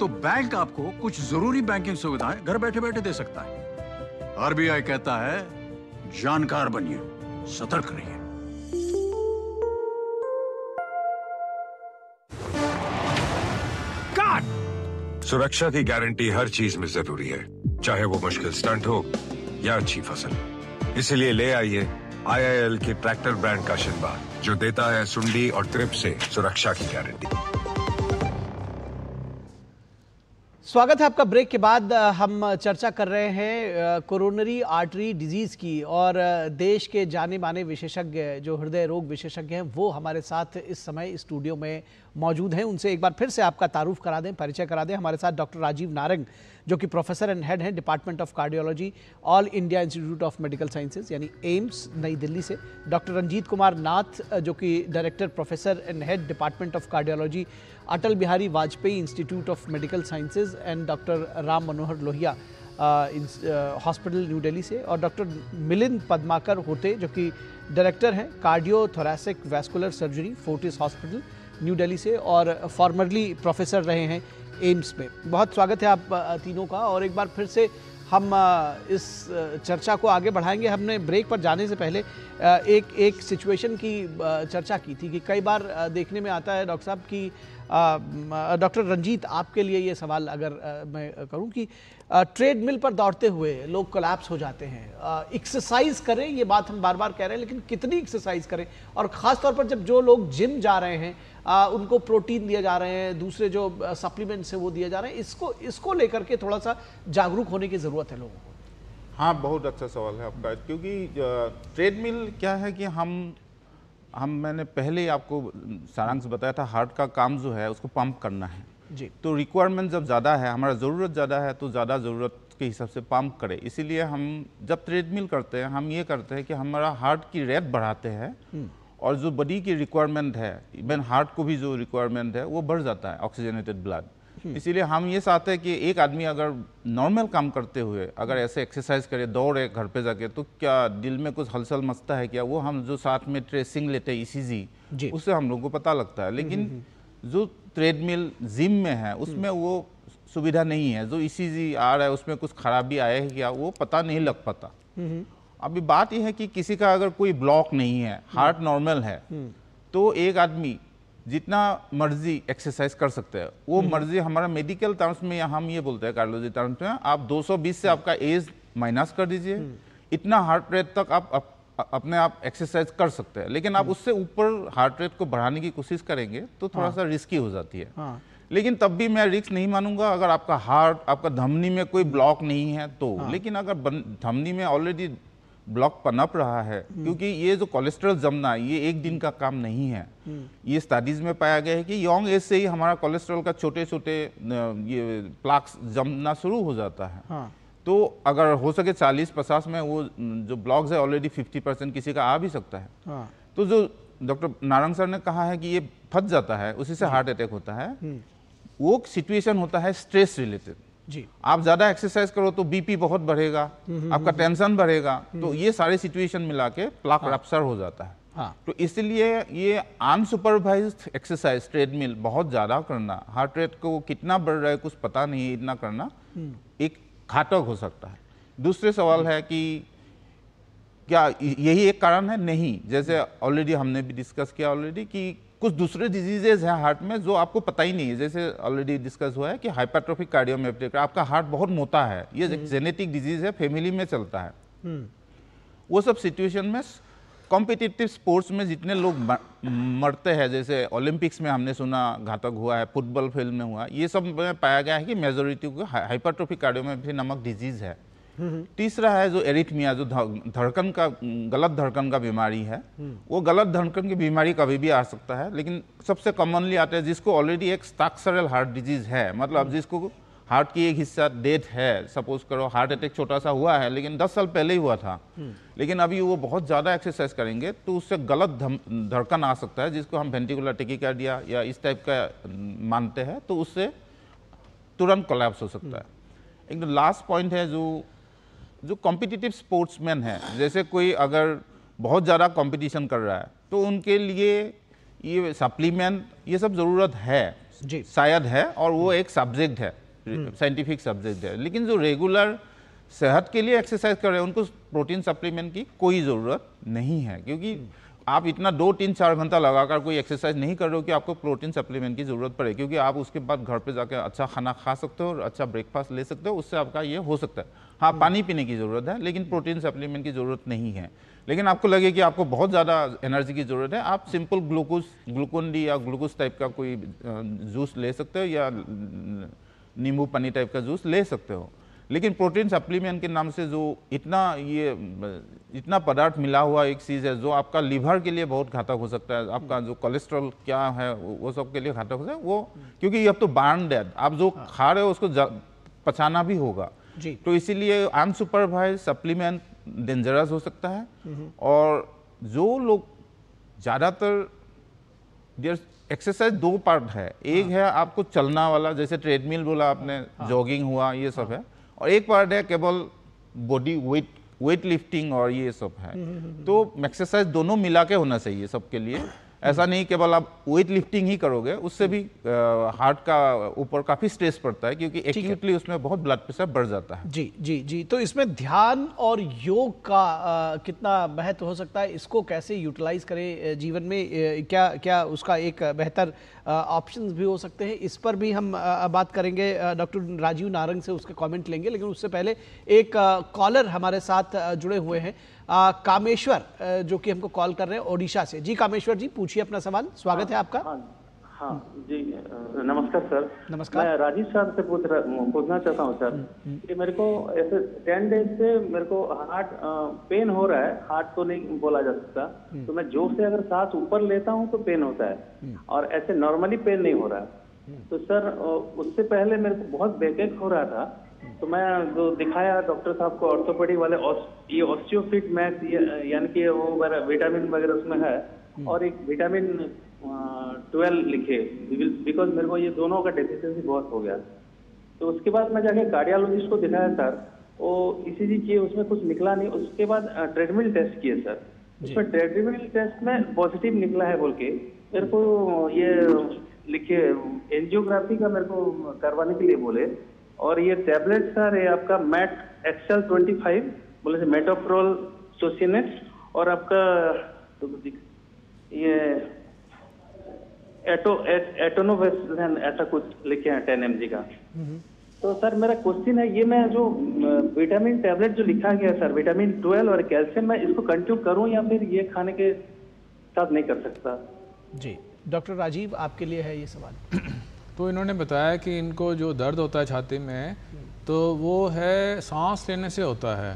तो बैंक आपको कुछ जरूरी बैंकिंग सुविधाएं घर बैठे बैठे दे सकता है आरबीआई कहता है जानकार बनिए सतर्क रहिए सुरक्षा की गारंटी हर चीज में जरूरी है चाहे वो मुश्किल स्टंट हो या अच्छी फसल इसलिए ले आइए आईआईएल के ट्रैक्टर ब्रांड का शिनबा जो देता है सुंडी और ट्रिप से सुरक्षा की गारंटी स्वागत है आपका ब्रेक के बाद हम चर्चा कर रहे हैं कोरोनरी आर्टरी डिजीज़ की और देश के जाने माने विशेषज्ञ जो हृदय रोग विशेषज्ञ हैं वो हमारे साथ इस समय स्टूडियो में मौजूद हैं उनसे एक बार फिर से आपका तारुफ करा दें परिचय करा दें हमारे साथ डॉक्टर राजीव नारंग जो कि प्रोफेसर एंड हेड हैं department of cardiology all India institute of medical sciences यानी एम्स नई दिल्ली से डॉक्टर रंजीत कुमार नाथ जो कि director professor and head department of cardiology Atal Bihari Vajpayee institute of medical sciences and doctor Ram Manohar Lohia hospital new Delhi से और डॉक्टर मिलिंद पदमाकर होते जो कि डायरेक्टर हैं cardio thoracic vascular surgery Fortis hospital new Delhi से और फॉर्मरली प्रोफेसर रहे हैं एम्स में बहुत स्वागत है आप तीनों का और एक बार फिर से हम इस चर्चा को आगे बढ़ाएंगे हमने ब्रेक पर जाने से पहले एक एक सिचुएशन की चर्चा की थी कि कई बार देखने में आता है डॉक्टर साहब कि डॉक्टर रंजीत आपके लिए ये सवाल अगर मैं करूं कि ट्रेडमिल पर दौड़ते हुए लोग कोलैप्स हो जाते हैं एक्सरसाइज करें ये बात हम बार बार कह रहे हैं लेकिन कितनी एक्सरसाइज करें और ख़ासतौर पर जब जो लोग जिम जा रहे हैं आ, उनको प्रोटीन दिए जा रहे हैं दूसरे जो सप्लीमेंट्स हैं वो दिए जा रहे हैं इसको इसको लेकर के थोड़ा सा जागरूक होने की ज़रूरत है लोगों को हाँ बहुत अच्छा सवाल है आपका क्योंकि ट्रेडमिल क्या है कि हम हम मैंने पहले ही आपको सारांश बताया था हार्ट का काम जो है उसको पंप करना है जी तो रिक्वायरमेंट जब ज़्यादा है हमारा ज़रूरत ज़्यादा है तो ज़्यादा ज़रूरत के हिसाब से पंप करें इसीलिए हम जब ट्रेडमिल करते हैं हम ये करते हैं कि हमारा हार्ट की रेट बढ़ाते हैं हम्म। और जो बॉडी की रिक्वायरमेंट है इवन हार्ट को भी जो रिक्वायरमेंट है वो बढ़ जाता है ऑक्सीजनेटेड ब्लड hmm. इसीलिए हम ये चाहते हैं कि एक आदमी अगर नॉर्मल काम करते हुए अगर ऐसे एक्सरसाइज करे दौड़े घर पे जाके तो क्या दिल में कुछ हलचल मचता है क्या वो हम जो साथ में ट्रेसिंग लेते हैं ईसीजी e उससे हम लोग को पता लगता है लेकिन हम्म, हम्म, हम्म। जो ट्रेडमिल जिम में है उसमें वो सुविधा नहीं है जो ई e आ रहा है उसमें कुछ खराबी आया है क्या वो पता नहीं लग पाता अभी बात यह है कि किसी का अगर कोई ब्लॉक नहीं है हार्ट हम्म। नॉर्मल है हम्म। तो एक आदमी जितना मर्जी एक्सरसाइज कर सकते हैं वो हम्म। मर्जी हमारा मेडिकल टर्म्स में या हम ये बोलते हैं कार्डोलॉजी टर्म्स में आप 220 से आपका एज माइनस कर दीजिए इतना हार्ट रेट तक आप, अप, अपने आप एक्सरसाइज कर सकते हैं लेकिन आप उससे ऊपर हार्ट रेट को बढ़ाने की कोशिश करेंगे तो थोड़ा हाँ। सा रिस्की हो जाती है हाँ। लेकिन तब भी मैं रिस्क नहीं मानूंगा अगर आपका हार्ट आपका धमनी में कोई ब्लॉक नहीं है तो हाँ। लेकिन अगर धमनी में ऑलरेडी ब्लॉक पनप रहा है हम्म। क्योंकि ये जो कोलेस्ट्रॉल जमना ये एक दिन का काम नहीं है हम्म। ये स्टडीज में पाया गया है कि यंग एज से ही हमारा कोलेस्ट्रॉल का छोटे छोटे ये प्लाक्स जमना शुरू हो जाता है हाँ। तो अगर हो सके 40-50 में वो जो ब्लॉक्स है ऑलरेडी 50 परसेंट किसी का आ भी सकता है हाँ। तो जो डॉक्टर नारंग सर ने कहा है कि ये फंस जाता है उसी से हार्ट हम्म। अटैक होता है वो सिचुएशन होता है स्ट्रेस रिलेटेड जी आप ज़्यादा एक्सरसाइज करो तो बीपी बहुत बढ़ेगा हम्म, हम्म, आपका हम्म। टेंशन बढ़ेगा तो ये सारे सिचुएशन मिला के प्लाक हाँ। रप्सर हो जाता है हाँ। तो इसलिए ये अनसुपरवाइज एक्सरसाइज ट्रेडमिल बहुत ज़्यादा करना हार्ट रेट को कितना बढ़ रहा है कुछ पता नहीं इतना करना एक घातक हो सकता है दूसरे सवाल है कि क्या यही एक कारण है नहीं जैसे ऑलरेडी हमने भी डिस्कस किया ऑलरेडी कि कुछ दूसरे डिजीजेज हैं हार्ट में जो आपको पता ही नहीं है जैसे ऑलरेडी डिस्कस हुआ है कि हाइपाट्रोफिक कार्डियोमेट्रिक आपका हार्ट बहुत मोटा है ये जेनेटिक डिजीज हम्म। है फैमिली में चलता है हम्म। वो सब सिचुएशन में कॉम्पिटिटिव स्पोर्ट्स में जितने लोग मरते हैं जैसे ओलंपिक्स में हमने सुना घातक हुआ है फुटबॉल फील्ड में हुआ ये सब में पाया गया है कि मेजोरिटी को हाइपाट्रोफिक कार्डियोमेट्री नामक डिजीज़ है तीसरा है जो एरिथमिया जो धड़कन का गलत धड़कन का बीमारी है वो गलत धड़कन की बीमारी कभी भी आ सकता है लेकिन सबसे कॉमनली आता है जिसको ऑलरेडी एक स्टाक्सरल हार्ट डिजीज है मतलब जिसको हार्ट की एक हिस्सा डेथ है सपोज करो हार्ट अटैक छोटा सा हुआ है लेकिन 10 साल पहले ही हुआ था लेकिन अभी वो बहुत ज़्यादा एक्सरसाइज करेंगे तो उससे गलत धड़कन आ सकता है जिसको हम वेंटिकुलर टिकी कर दिया या इस टाइप का मानते हैं तो उससे तुरंत कोलैप्स हो सकता है एक लास्ट तो पॉइंट है जो जो कॉम्पिटिटिव स्पोर्ट्समैन है जैसे कोई अगर बहुत ज़्यादा कंपटीशन कर रहा है तो उनके लिए ये सप्लीमेंट ये सब ज़रूरत है जी शायद है और वो एक सब्जेक्ट है साइंटिफिक सब्जेक्ट है लेकिन जो रेगुलर सेहत के लिए एक्सरसाइज कर रहे हैं उनको प्रोटीन सप्लीमेंट की कोई ज़रूरत नहीं है क्योंकि आप इतना दो तीन चार घंटा लगाकर कोई एक्सरसाइज नहीं कर रहे हो कि आपको प्रोटीन सप्लीमेंट की ज़रूरत पड़े क्योंकि आप उसके बाद घर पे जाकर अच्छा खाना खा सकते हो और अच्छा ब्रेकफास्ट ले सकते हो उससे आपका ये हो सकता है हाँ पानी पीने की ज़रूरत है लेकिन प्रोटीन सप्लीमेंट की ज़रूरत नहीं है लेकिन आपको लगे कि आपको बहुत ज़्यादा एनर्जी की ज़रूरत है आप सिंपल ग्लूकोज ग्लूकोन डी या ग्लूकोज टाइप का कोई जूस ले सकते हो या नींबू पानी टाइप का जूस ले सकते हो लेकिन प्रोटीन सप्लीमेंट के नाम से जो इतना ये इतना पदार्थ मिला हुआ एक चीज़ है जो आपका लीवर के लिए बहुत घातक हो सकता है आपका जो कोलेस्ट्रॉल क्या है वो सब के लिए घातक हो सकता है वो क्योंकि ये अब तो बार्न डेड आप जो खा रहे हो उसको पचाना भी होगा जी तो इसीलिए अनसुपरवाइज सप्लीमेंट डेंजरस हो सकता है और जो लोग ज़्यादातर एक्सरसाइज दो पार्ट है एक हाँ। है आपको चलना वाला जैसे ट्रेडमिल बोला आपने हाँ। जॉगिंग हुआ ये सब हाँ। है और एक पार्ट है केवल बॉडी वेट वेट लिफ्टिंग और ये सब है तो एक्सरसाइज दोनों मिला के होना चाहिए सबके लिए ऐसा हम्म। नहीं केवल आप वेट लिफ्टिंग ही करोगे उससे भी हार्ट हम्म। का ऊपर काफ़ी स्ट्रेस पड़ता है क्योंकि एक्यूटली उसमें बहुत ब्लड प्रेशर बढ़ जाता है जी जी जी तो इसमें ध्यान और योग का आ, कितना महत्व हो सकता है इसको कैसे यूटिलाइज करें जीवन में क्या क्या उसका एक बेहतर ऑप्शन भी हो सकते हैं इस पर भी हम बात करेंगे डॉक्टर राजीव नारंग से उसके कॉमेंट लेंगे लेकिन उससे पहले एक कॉलर हमारे साथ जुड़े हुए हैं आ, कामेश्वर जो कि हमको कॉल कर रहे हैं ओडिशा से जी कामेश्वर जी पूछिए अपना सवाल स्वागत हाँ, है आपका हाँ, हाँ जी नमस्कार सर नमस्कार मैं राजीव सर से पूछ पूछना चाहता हूँ सर हम्म, हम्म। कि मेरे को ऐसे टेन डेज से मेरे को हार्ट पेन हो रहा है हार्ट तो नहीं बोला जा सकता हम्म। तो मैं जोर से अगर सांस ऊपर लेता हूँ तो पेन होता है और ऐसे नॉर्मली पेन नहीं हो रहा है तो सर उससे पहले मेरे को बहुत बेकेक हो रहा था तो मैं जो दिखाया डॉक्टर साहब को ऑर्थोपेडिक वाले ये ऑस्टियोफिट मैच यानी कि वो विटामिन वगैरह उसमें है हम्म। और एक विटामिन ट्वेल्व लिखे बिकॉज मेरे को ये दोनों का डेफिशिएंसी बहुत हो गया तो उसके बाद मैं जाके कार्डियोलॉजिस्ट को दिखाया सर वो इसी ई किए उसमें कुछ निकला नहीं उसके बाद ट्रेडमिल टेस्ट किए सर उसमें ट्रेडमिल टेस्ट में पॉजिटिव निकला है बोल के मेरे को ये लिखे एनजियोग्राफी का मेरे को करवाने के लिए बोले और ये टैबलेट सर ये आपका मैट एक्सएल ट्वेंटी फाइव बोले से मेटोप्रोल सोसिनेट और आपका तो ये एटो एट, एटोनोवेसन ऐसा कुछ लिखे हैं टेन एम का हम्म। तो सर मेरा क्वेश्चन है ये मैं जो विटामिन टैबलेट जो लिखा गया सर विटामिन ट्वेल्व और कैल्शियम मैं इसको कंट्यू करूं या फिर ये खाने के साथ नहीं कर सकता जी डॉक्टर राजीव आपके लिए है ये सवाल तो इन्होंने बताया कि इनको जो दर्द होता है छाती में तो वो है सांस लेने से होता है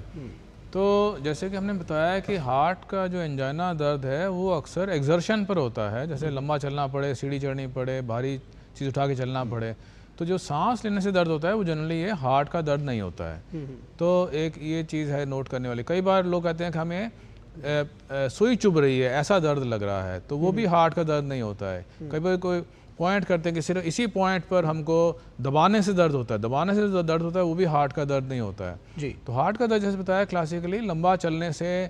तो जैसे कि हमने बताया कि हार्ट का जो एंजाइना दर्द है वो अक्सर एक्जर्शन पर होता है जैसे लंबा चलना पड़े सीढ़ी चढ़नी पड़े भारी चीज़ उठा के चलना पड़े तो जो सांस लेने से दर्द होता है वो जनरली ये हार्ट का दर्द नहीं होता है हम्म, हम्म। तो एक ये चीज़ है नोट करने वाली कई बार लोग कहते हैं कि हमें सुई चुभ रही है ऐसा दर्द लग रहा है तो वो हम्म। भी हार्ट का दर्द नहीं होता है कई बार कोई पॉइंट करते हैं कि सिर्फ इसी पॉइंट पर हमको दबाने से दर्द होता है दबाने से जो दर्द होता है वो भी हार्ट का दर्द नहीं होता है जी तो हार्ट का दर्द जैसे बताया क्लासिकली लंबा चलने से आ,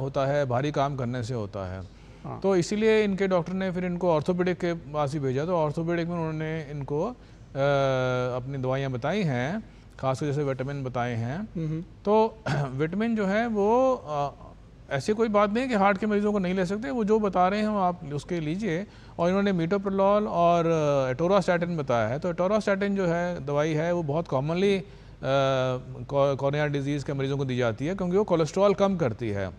होता है भारी काम करने से होता है हाँ। तो इसीलिए इनके डॉक्टर ने फिर इनको ऑर्थोपेडिक के पास ही भेजा तो ऑर्थोपेडिक में उन्होंने इनको आ, अपनी दवाइयाँ बताई हैं खासकर जैसे विटामिन बताए हैं हम्म। तो विटामिन *clears throat* जो है वो ऐसी कोई बात नहीं है कि हार्ट के मरीजों को नहीं ले सकते वो जो बता रहे हैं हम आप उसके लीजिए और इन्होंने मीटोप्रोलॉल और एटोरास्टैटिन बताया है तो एटोरास्टैटिन जो है दवाई है वो बहुत कॉमनली कॉर्निया डिजीज़ के मरीज़ों को दी जाती है क्योंकि वो कोलेस्ट्रॉल कम करती है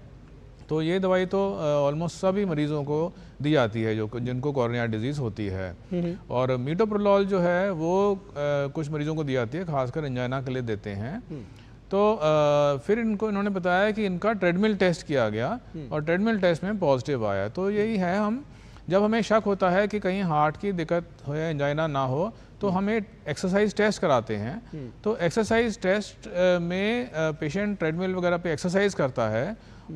तो ये दवाई तो ऑलमोस्ट सभी मरीजों को दी जाती है जो जिनको कॉर्निया डिजीज़ होती है हम्म, हम्म। और मीटोप्रोलॉल जो है वो आ, कुछ मरीजों को दी जाती है खासकर इंजाइना के लिए देते हैं हम्म। तो आ, फिर इनको इन्होंने बताया कि इनका ट्रेडमिल टेस्ट किया गया हम्म। और ट्रेडमिल टेस्ट में पॉजिटिव आया तो यही है हम जब हमें शक होता है कि कहीं हार्ट की दिक्कत हो या एंजाइना ना हो तो हम्म। हमें एक्सरसाइज टेस्ट कराते हैं हम्म। तो एक्सरसाइज टेस्ट में पेशेंट ट्रेडमिल वगैरह पे एक्सरसाइज करता है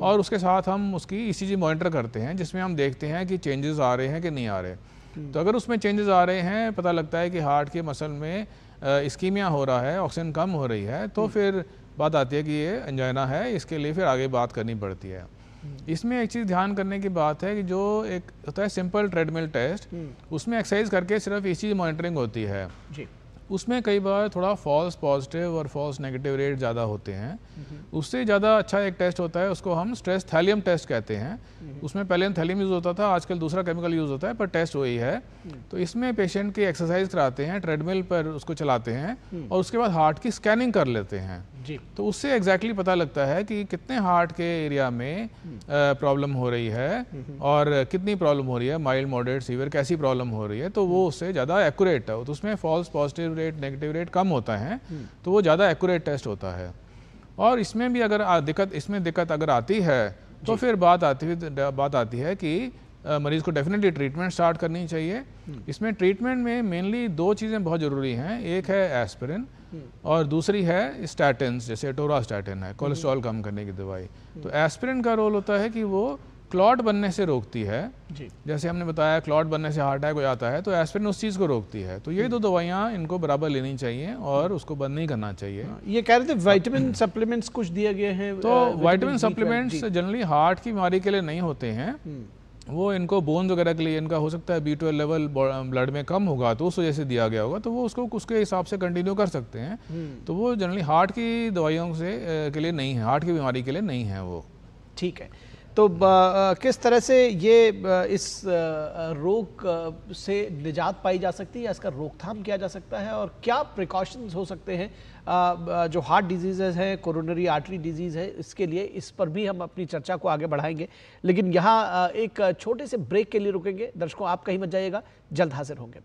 और उसके साथ हम उसकी ईसीजी e मॉनिटर करते हैं जिसमें हम देखते हैं कि चेंजेस आ रहे हैं कि नहीं आ रहे तो अगर उसमें चेंजेस आ रहे हैं पता लगता है कि हार्ट के मसल में स्कीमिया हो रहा है ऑक्सीजन कम हो रही है तो फिर बात आती है कि ये एंजाइना है इसके लिए फिर आगे बात करनी पड़ती है हम्म। इसमें एक चीज़ ध्यान करने की बात है कि जो एक होता है सिंपल ट्रेडमिल टेस्ट उसमें एक्सरसाइज करके सिर्फ इस चीज़ मॉनिटरिंग होती है जी उसमें कई बार थोड़ा फॉल्स पॉजिटिव और फॉल्स नेगेटिव रेट ज़्यादा होते हैं हम्म। उससे ज़्यादा अच्छा एक टेस्ट होता है उसको हम स्ट्रेस थैलियम टेस्ट कहते हैं हम्म। उसमें पहले थैलियम यूज़ होता था आजकल दूसरा केमिकल यूज़ होता है पर टेस्ट वही है तो इसमें पेशेंट की एक्सरसाइज कराते हैं ट्रेडमिल पर उसको चलाते हैं और उसके बाद हार्ट की स्कैनिंग कर लेते हैं जी तो उससे एग्जैक्टली exactly पता लगता है कि कितने हार्ट के एरिया में प्रॉब्लम हम्म। हो रही है हम्म। और कितनी प्रॉब्लम हो रही है माइल्ड मॉडरेट सीवियर कैसी प्रॉब्लम हो रही है तो वो हम्म। उससे ज़्यादा एक्यूरेट है तो उसमें false positive rate negative rate कम होता है तो वो ज़्यादा एक्यूरेट टेस्ट होता है और इसमें भी अगर दिक्कत इसमें दिक्कत अगर आती है तो फिर बात आती है बात आती है कि मरीज़ को डेफिनेटली ट्रीटमेंट स्टार्ट करनी चाहिए इसमें ट्रीटमेंट में मेनली दो चीज़ें बहुत ज़रूरी हैं एक है एस्पिरिन और दूसरी है स्टैटिन्स जैसे टोरास्टैटिन है कोलेस्ट्रॉल कम करने की दवाई तो एस्पिरिन का रोल होता है कि वो क्लॉट बनने से रोकती है जैसे हमने बताया क्लॉट बनने से हार्ट अटैक हो जाता है तो एस्पिरिन उस चीज़ को रोकती है तो ये दो हम्म। दवाइयाँ इनको बराबर लेनी चाहिए और उसको बंद नहीं करना चाहिए हाँ, ये कह रहे थे विटामिन सप्लीमेंट्स कुछ दिए गए हैं तो विटामिन सप्लीमेंट्स जनरली हार्ट की बीमारी के लिए नहीं होते हैं हम्म। वो इनको बोन्स वगैरह के लिए इनका हो सकता है बी ट्वेल्व लेवल ब्लड में कम होगा तो उस वजह से दिया गया होगा तो वो उसको उसके हिसाब से कंटिन्यू कर सकते हैं हम्म। तो वो जनरली हार्ट की दवाइयों से के लिए नहीं है हार्ट की बीमारी के लिए नहीं है वो ठीक है तो किस तरह से ये इस रोग से निजात पाई जा सकती है इसका रोकथाम किया जा सकता है और क्या प्रिकॉशंस हो सकते हैं जो हार्ट डिजीजेज हैं कोरोनरी आर्टरी डिजीज़ है इसके लिए इस पर भी हम अपनी चर्चा को आगे बढ़ाएंगे लेकिन यहाँ एक छोटे से ब्रेक के लिए रुकेंगे दर्शकों आप कहीं मत जाइएगा जल्द हाजिर होंगे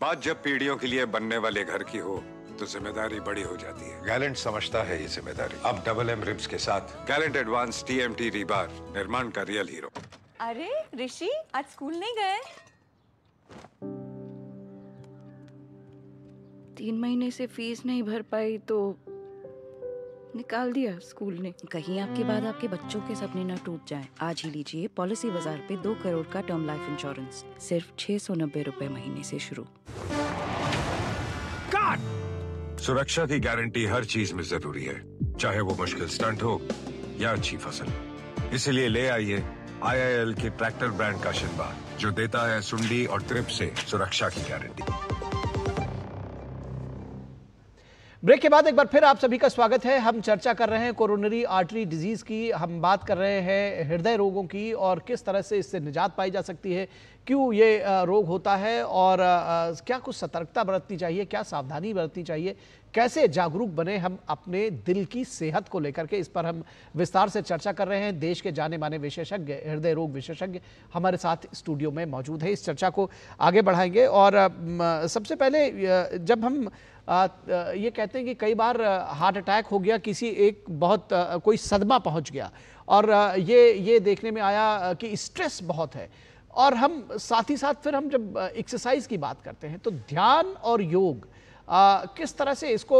बात जब पीढ़ियों के लिए बनने वाले घर की हो तो जिम्मेदारी बड़ी हो जाती है गैलेंट समझता है ये जिम्मेदारी अब डबल एम रिप्स के साथ Gallant advance T M T rebar निर्माण का रियल हीरो अरे ऋषि आज स्कूल नहीं गए तीन महीने से फीस नहीं भर पाई तो निकाल दिया स्कूल ने कहीं आपके बाद आपके बच्चों के सपने ना टूट जाए आज ही लीजिए पॉलिसी बाजार पे दो करोड़ का टर्म लाइफ इंश्योरेंस सिर्फ छह सौ नब्बे रूपए महीने से शुरू सुरक्षा की गारंटी हर चीज में जरूरी है चाहे वो मुश्किल स्टंट हो या अच्छी फसल इसलिए ले आइए आईआईएल के ट्रैक्टर ब्रांड का शिनबा जो देता है सुंडी और ट्रिप से सुरक्षा की गारंटी ब्रेक के बाद एक बार फिर आप सभी का स्वागत है हम चर्चा कर रहे हैं कोरोनरी आर्टरी डिजीज की हम बात कर रहे हैं हृदय रोगों की और किस तरह से इससे निजात पाई जा सकती है क्यों ये रोग होता है और क्या कुछ सतर्कता बरतनी चाहिए क्या सावधानी बरतनी चाहिए कैसे जागरूक बने हम अपने दिल की सेहत को लेकर के इस पर हम विस्तार से चर्चा कर रहे हैं देश के जाने माने विशेषज्ञ हृदय रोग विशेषज्ञ हमारे साथ स्टूडियो में मौजूद है इस चर्चा को आगे बढ़ाएंगे और सबसे पहले जब हम ये कहते हैं कि कई बार हार्ट अटैक हो गया किसी एक बहुत कोई सदमा पहुंच गया और ये ये देखने में आया कि स्ट्रेस बहुत है और हम साथ ही साथ फिर हम जब एक्सरसाइज की बात करते हैं तो ध्यान और योग आ, किस तरह से इसको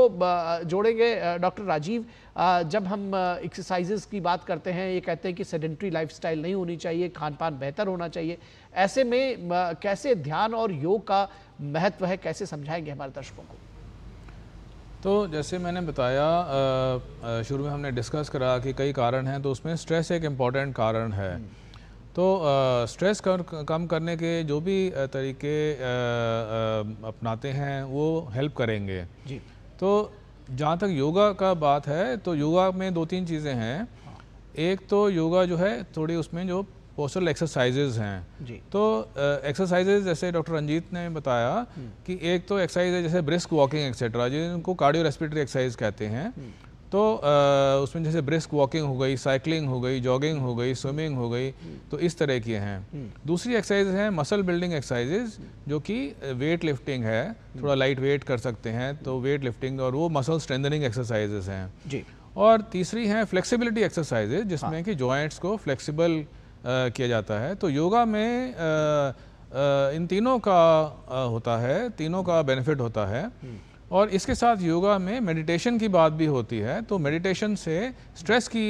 जोड़ेंगे डॉक्टर राजीव आ, जब हम एक्सरसाइजेज की बात करते हैं ये कहते हैं कि सेडेंट्री लाइफस्टाइल नहीं होनी चाहिए खान पान बेहतर होना चाहिए ऐसे में कैसे ध्यान और योग का महत्व है कैसे समझाएंगे हमारे दर्शकों को तो जैसे मैंने बताया शुरू में हमने डिस्कस करा कि कई कारण हैं तो उसमें स्ट्रेस एक इम्पॉर्टेंट कारण है हम्म। तो स्ट्रेस कर, कम करने के जो भी तरीके अपनाते हैं वो हेल्प करेंगे जी तो जहाँ तक योगा का बात है तो योगा में दो तीन चीज़ें हैं हाँ। एक तो योगा जो है थोड़ी उसमें जो पोस्टल एक्सरसाइजेज हैं जी तो एक्सरसाइजेज जैसे डॉक्टर रंजीत ने बताया हम्म। कि एक तो एक्सरसाइज है जैसे ब्रिस्क वॉकिंग एक्सेट्रा जिनको कार्डियो रेस्पिरेटरी एक्सरसाइज कहते हैं हम्म। तो आ, उसमें जैसे ब्रिस्क वॉकिंग हो गई साइकिलिंग हो गई जॉगिंग हो गई स्विमिंग हो गई हम्म। तो इस तरह की हैं दूसरी एक्सरसाइज है मसल बिल्डिंग एक्सरसाइजेज जो कि वेट लिफ्टिंग है थोड़ा लाइट वेट कर सकते हैं तो वेट लिफ्टिंग और वो मसल स्ट्रेंथनिंग एक्सरसाइजेज हैं जी और तीसरी है फ्लेक्सिबिलिटी एक्सरसाइजेज जिसमें हाँ। कि जॉइंट्स को फ्लेक्सिबल किया जाता है तो योगा में आ, इन तीनों का होता है तीनों का बेनिफिट होता है हम्म। और इसके साथ योगा में मेडिटेशन की बात भी होती है तो मेडिटेशन से स्ट्रेस की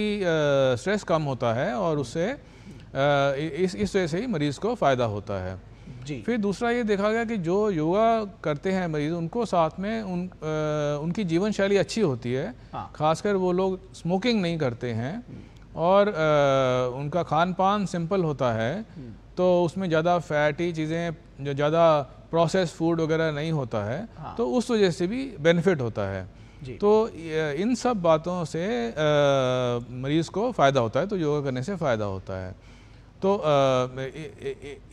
स्ट्रेस कम होता है और उससे इस इस वजह से ही मरीज़ को फ़ायदा होता है जी फिर दूसरा ये देखा गया कि जो योगा करते हैं मरीज़ उनको साथ में उन आ, उनकी जीवन शैली अच्छी होती है हाँ। खासकर वो लोग स्मोकिंग नहीं करते हैं हम्म। और आ, उनका खान पान सिंपल होता है तो उसमें ज़्यादा फैटी चीज़ें जो ज़्यादा प्रोसेस फूड वगैरह नहीं होता है हाँ। तो उस वजह से भी बेनिफिट होता है तो इन सब बातों से मरीज़ को फ़ायदा होता है तो योगा करने से फ़ायदा होता है तो आ,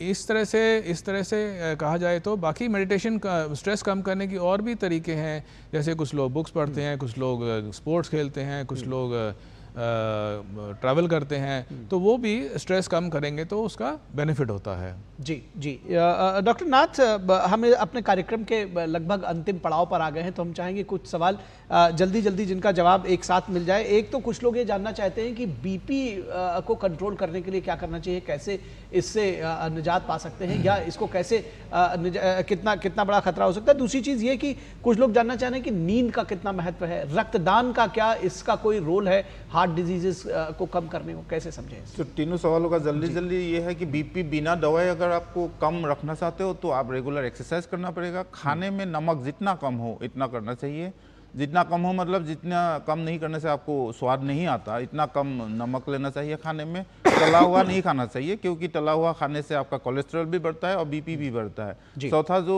इस तरह से इस तरह से कहा जाए तो बाकी मेडिटेशन का स्ट्रेस कम करने की और भी तरीके हैं जैसे कुछ लोग बुक्स पढ़ते हम्म। हैं कुछ लोग स्पोर्ट्स खेलते हैं कुछ हम्म। लोग ट्रैवल करते हैं हम्म। तो वो भी स्ट्रेस कम करेंगे तो उसका बेनिफिट होता है जी जी डॉक्टर नाथ हम अपने कार्यक्रम के लगभग अंतिम पड़ाव पर आ गए हैं तो हम चाहेंगे कुछ सवाल जल्दी जल्दी जिनका जवाब एक साथ मिल जाए एक तो कुछ लोग ये जानना चाहते हैं कि बीपी को कंट्रोल करने के लिए क्या करना चाहिए कैसे इससे निजात पा सकते हैं या इसको कैसे कितना कितना बड़ा खतरा हो सकता है दूसरी चीज़ ये कि कुछ लोग जानना चाह रहे हैं कि नींद का कितना महत्व है रक्तदान का क्या इसका कोई रोल है हार्ट डिजीजेस को कम करने को कैसे समझें तो तीनों सवालों का जल्दी जल्दी ये है कि बीपी बिना दवाई अगर आपको कम रखना चाहते हो तो आप रेगुलर एक्सरसाइज करना पड़ेगा खाने में नमक जितना कम हो इतना करना चाहिए जितना कम हो मतलब जितना कम नहीं करने से आपको स्वाद नहीं आता इतना कम नमक लेना चाहिए खाने में तला हुआ नहीं खाना चाहिए क्योंकि तला हुआ खाने से आपका कोलेस्ट्रॉल भी बढ़ता है और बीपी भी बढ़ता है चौथा जो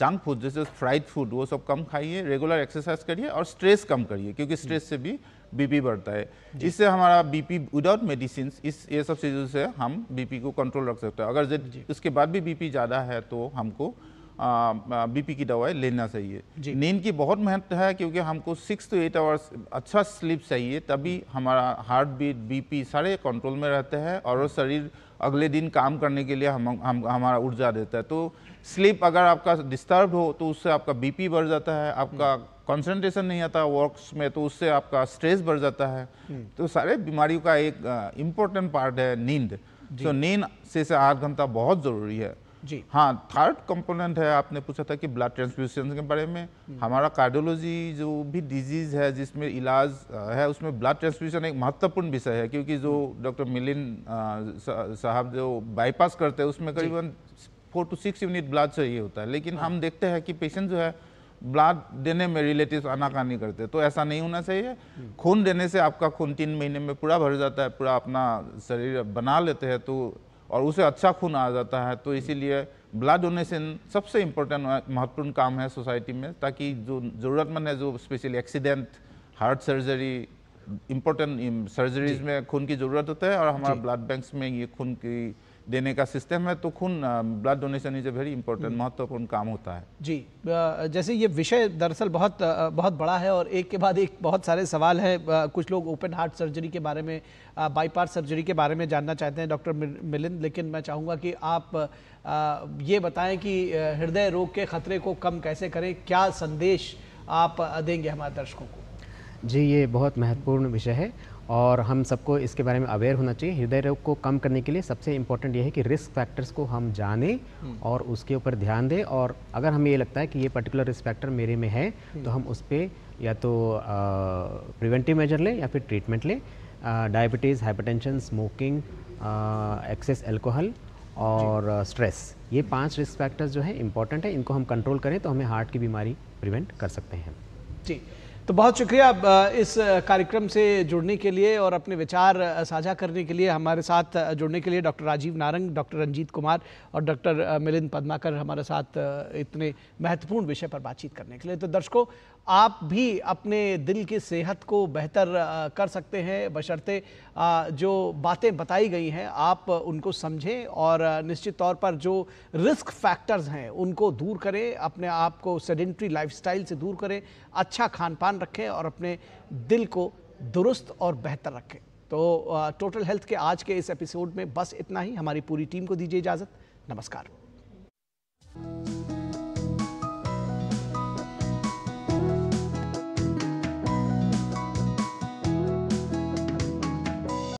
जंक फूड जैसे फ्राइड फूड वो सब कम खाइए रेगुलर एक्सरसाइज करिए और स्ट्रेस कम करिए क्योंकि स्ट्रेस से भी बीपी बढ़ता है इससे हमारा बीपी विदाउट मेडिसिन इस ये सब चीज़ों से हम बीपी को कंट्रोल रख सकते हैं अगर उसके बाद भी बीपी ज़्यादा है तो हमको बीपी की दवाई लेना चाहिए नींद की बहुत महत्व है क्योंकि हमको सिक्स टू एट आवर्स अच्छा स्लीप चाहिए तभी हमारा हार्ट बीट बीपी सारे कंट्रोल में रहते हैं और शरीर अगले दिन काम करने के लिए हम, हम हमारा ऊर्जा देता है तो स्लीप अगर आपका डिस्टर्ब हो तो उससे आपका बीपी बढ़ जाता है आपका कंसंट्रेशन हम्म। नहीं आता वर्क्स में तो उससे आपका स्ट्रेस बढ़ जाता है हम्म। तो सारे बीमारियों का एक इम्पोर्टेंट पार्ट है नींद तो नींद से आठ घंटा बहुत ज़रूरी है जी हाँ थर्ड कंपोनेंट है आपने पूछा था कि ब्लड ट्रांसफ्यूशन के बारे में हम्म। हमारा कार्डियोलॉजी जो भी डिजीज़ है जिसमें इलाज है उसमें ब्लड ट्रांसफ्यूशन एक महत्वपूर्ण विषय है क्योंकि जो डॉक्टर हम्म। मिलिन साहब जो बाईपास करते हैं उसमें करीबन four to six unit blood चाहिए होता है लेकिन हाँ। हम देखते हैं कि पेशेंट जो है ब्लड देने में रिलेटिव आनाकानी करते तो ऐसा नहीं होना चाहिए हम्म। खून देने से आपका खून तीन महीने में पूरा भर जाता है पूरा अपना शरीर बना लेते हैं तो और उसे अच्छा खून आ जाता है तो इसीलिए ब्लड डोनेशन सबसे इम्पोर्टेंट महत्वपूर्ण काम है सोसाइटी में ताकि जो ज़रूरतमंद है जो specially accident heart surgery important surgeries में खून की ज़रूरत होता है और हमारे ब्लड बैंक्स में ये खून की देने का सिस्टम है तो खून blood donation is a very important महत्वपूर्ण काम होता है जी जैसे ये विषय दरअसल बहुत बहुत बड़ा है और एक के बाद एक बहुत सारे सवाल हैं कुछ लोग ओपन हार्ट सर्जरी के बारे में बाईपास सर्जरी के बारे में जानना चाहते हैं डॉक्टर मिलिंद लेकिन मैं चाहूँगा कि आप ये बताएं कि हृदय रोग के खतरे को कम कैसे करें क्या संदेश आप देंगे हमारे दर्शकों को जी ये बहुत महत्वपूर्ण विषय है और हम सबको इसके बारे में अवेयर होना चाहिए हृदय रोग को कम करने के लिए सबसे इम्पोर्टेंट ये है कि रिस्क फैक्टर्स को हम जाने हम्म। और उसके ऊपर ध्यान दें और अगर हमें ये लगता है कि ये पर्टिकुलर रिस्क फैक्टर मेरे में है हम्म। तो हम उस पर या तो प्रिवेंटिव मेजर लें या फिर ट्रीटमेंट लें diabetes hypertension smoking excess alcohol और स्ट्रेस ये पांच रिस्क फैक्टर्स जो है इम्पोर्टेंट है इनको हम कंट्रोल करें तो हमें हार्ट की बीमारी प्रिवेंट कर सकते हैं जी तो बहुत शुक्रिया इस कार्यक्रम से जुड़ने के लिए और अपने विचार साझा करने के लिए हमारे साथ जुड़ने के लिए डॉक्टर राजीव नारंग डॉक्टर रंजीत कुमार और डॉक्टर मिलिंद पदमाकर हमारे साथ इतने महत्वपूर्ण विषय पर बातचीत करने के लिए तो दर्शकों आप भी अपने दिल की सेहत को बेहतर कर सकते हैं बशर्ते जो बातें बताई गई हैं आप उनको समझें और निश्चित तौर पर जो रिस्क फैक्टर्स हैं उनको दूर करें अपने आप को सेडेंट्री लाइफस्टाइल से दूर करें अच्छा खान पान रखें और अपने दिल को दुरुस्त और बेहतर रखें तो टोटल हेल्थ के आज के इस एपिसोड में बस इतना ही हमारी पूरी टीम को दीजिए इजाज़त नमस्कार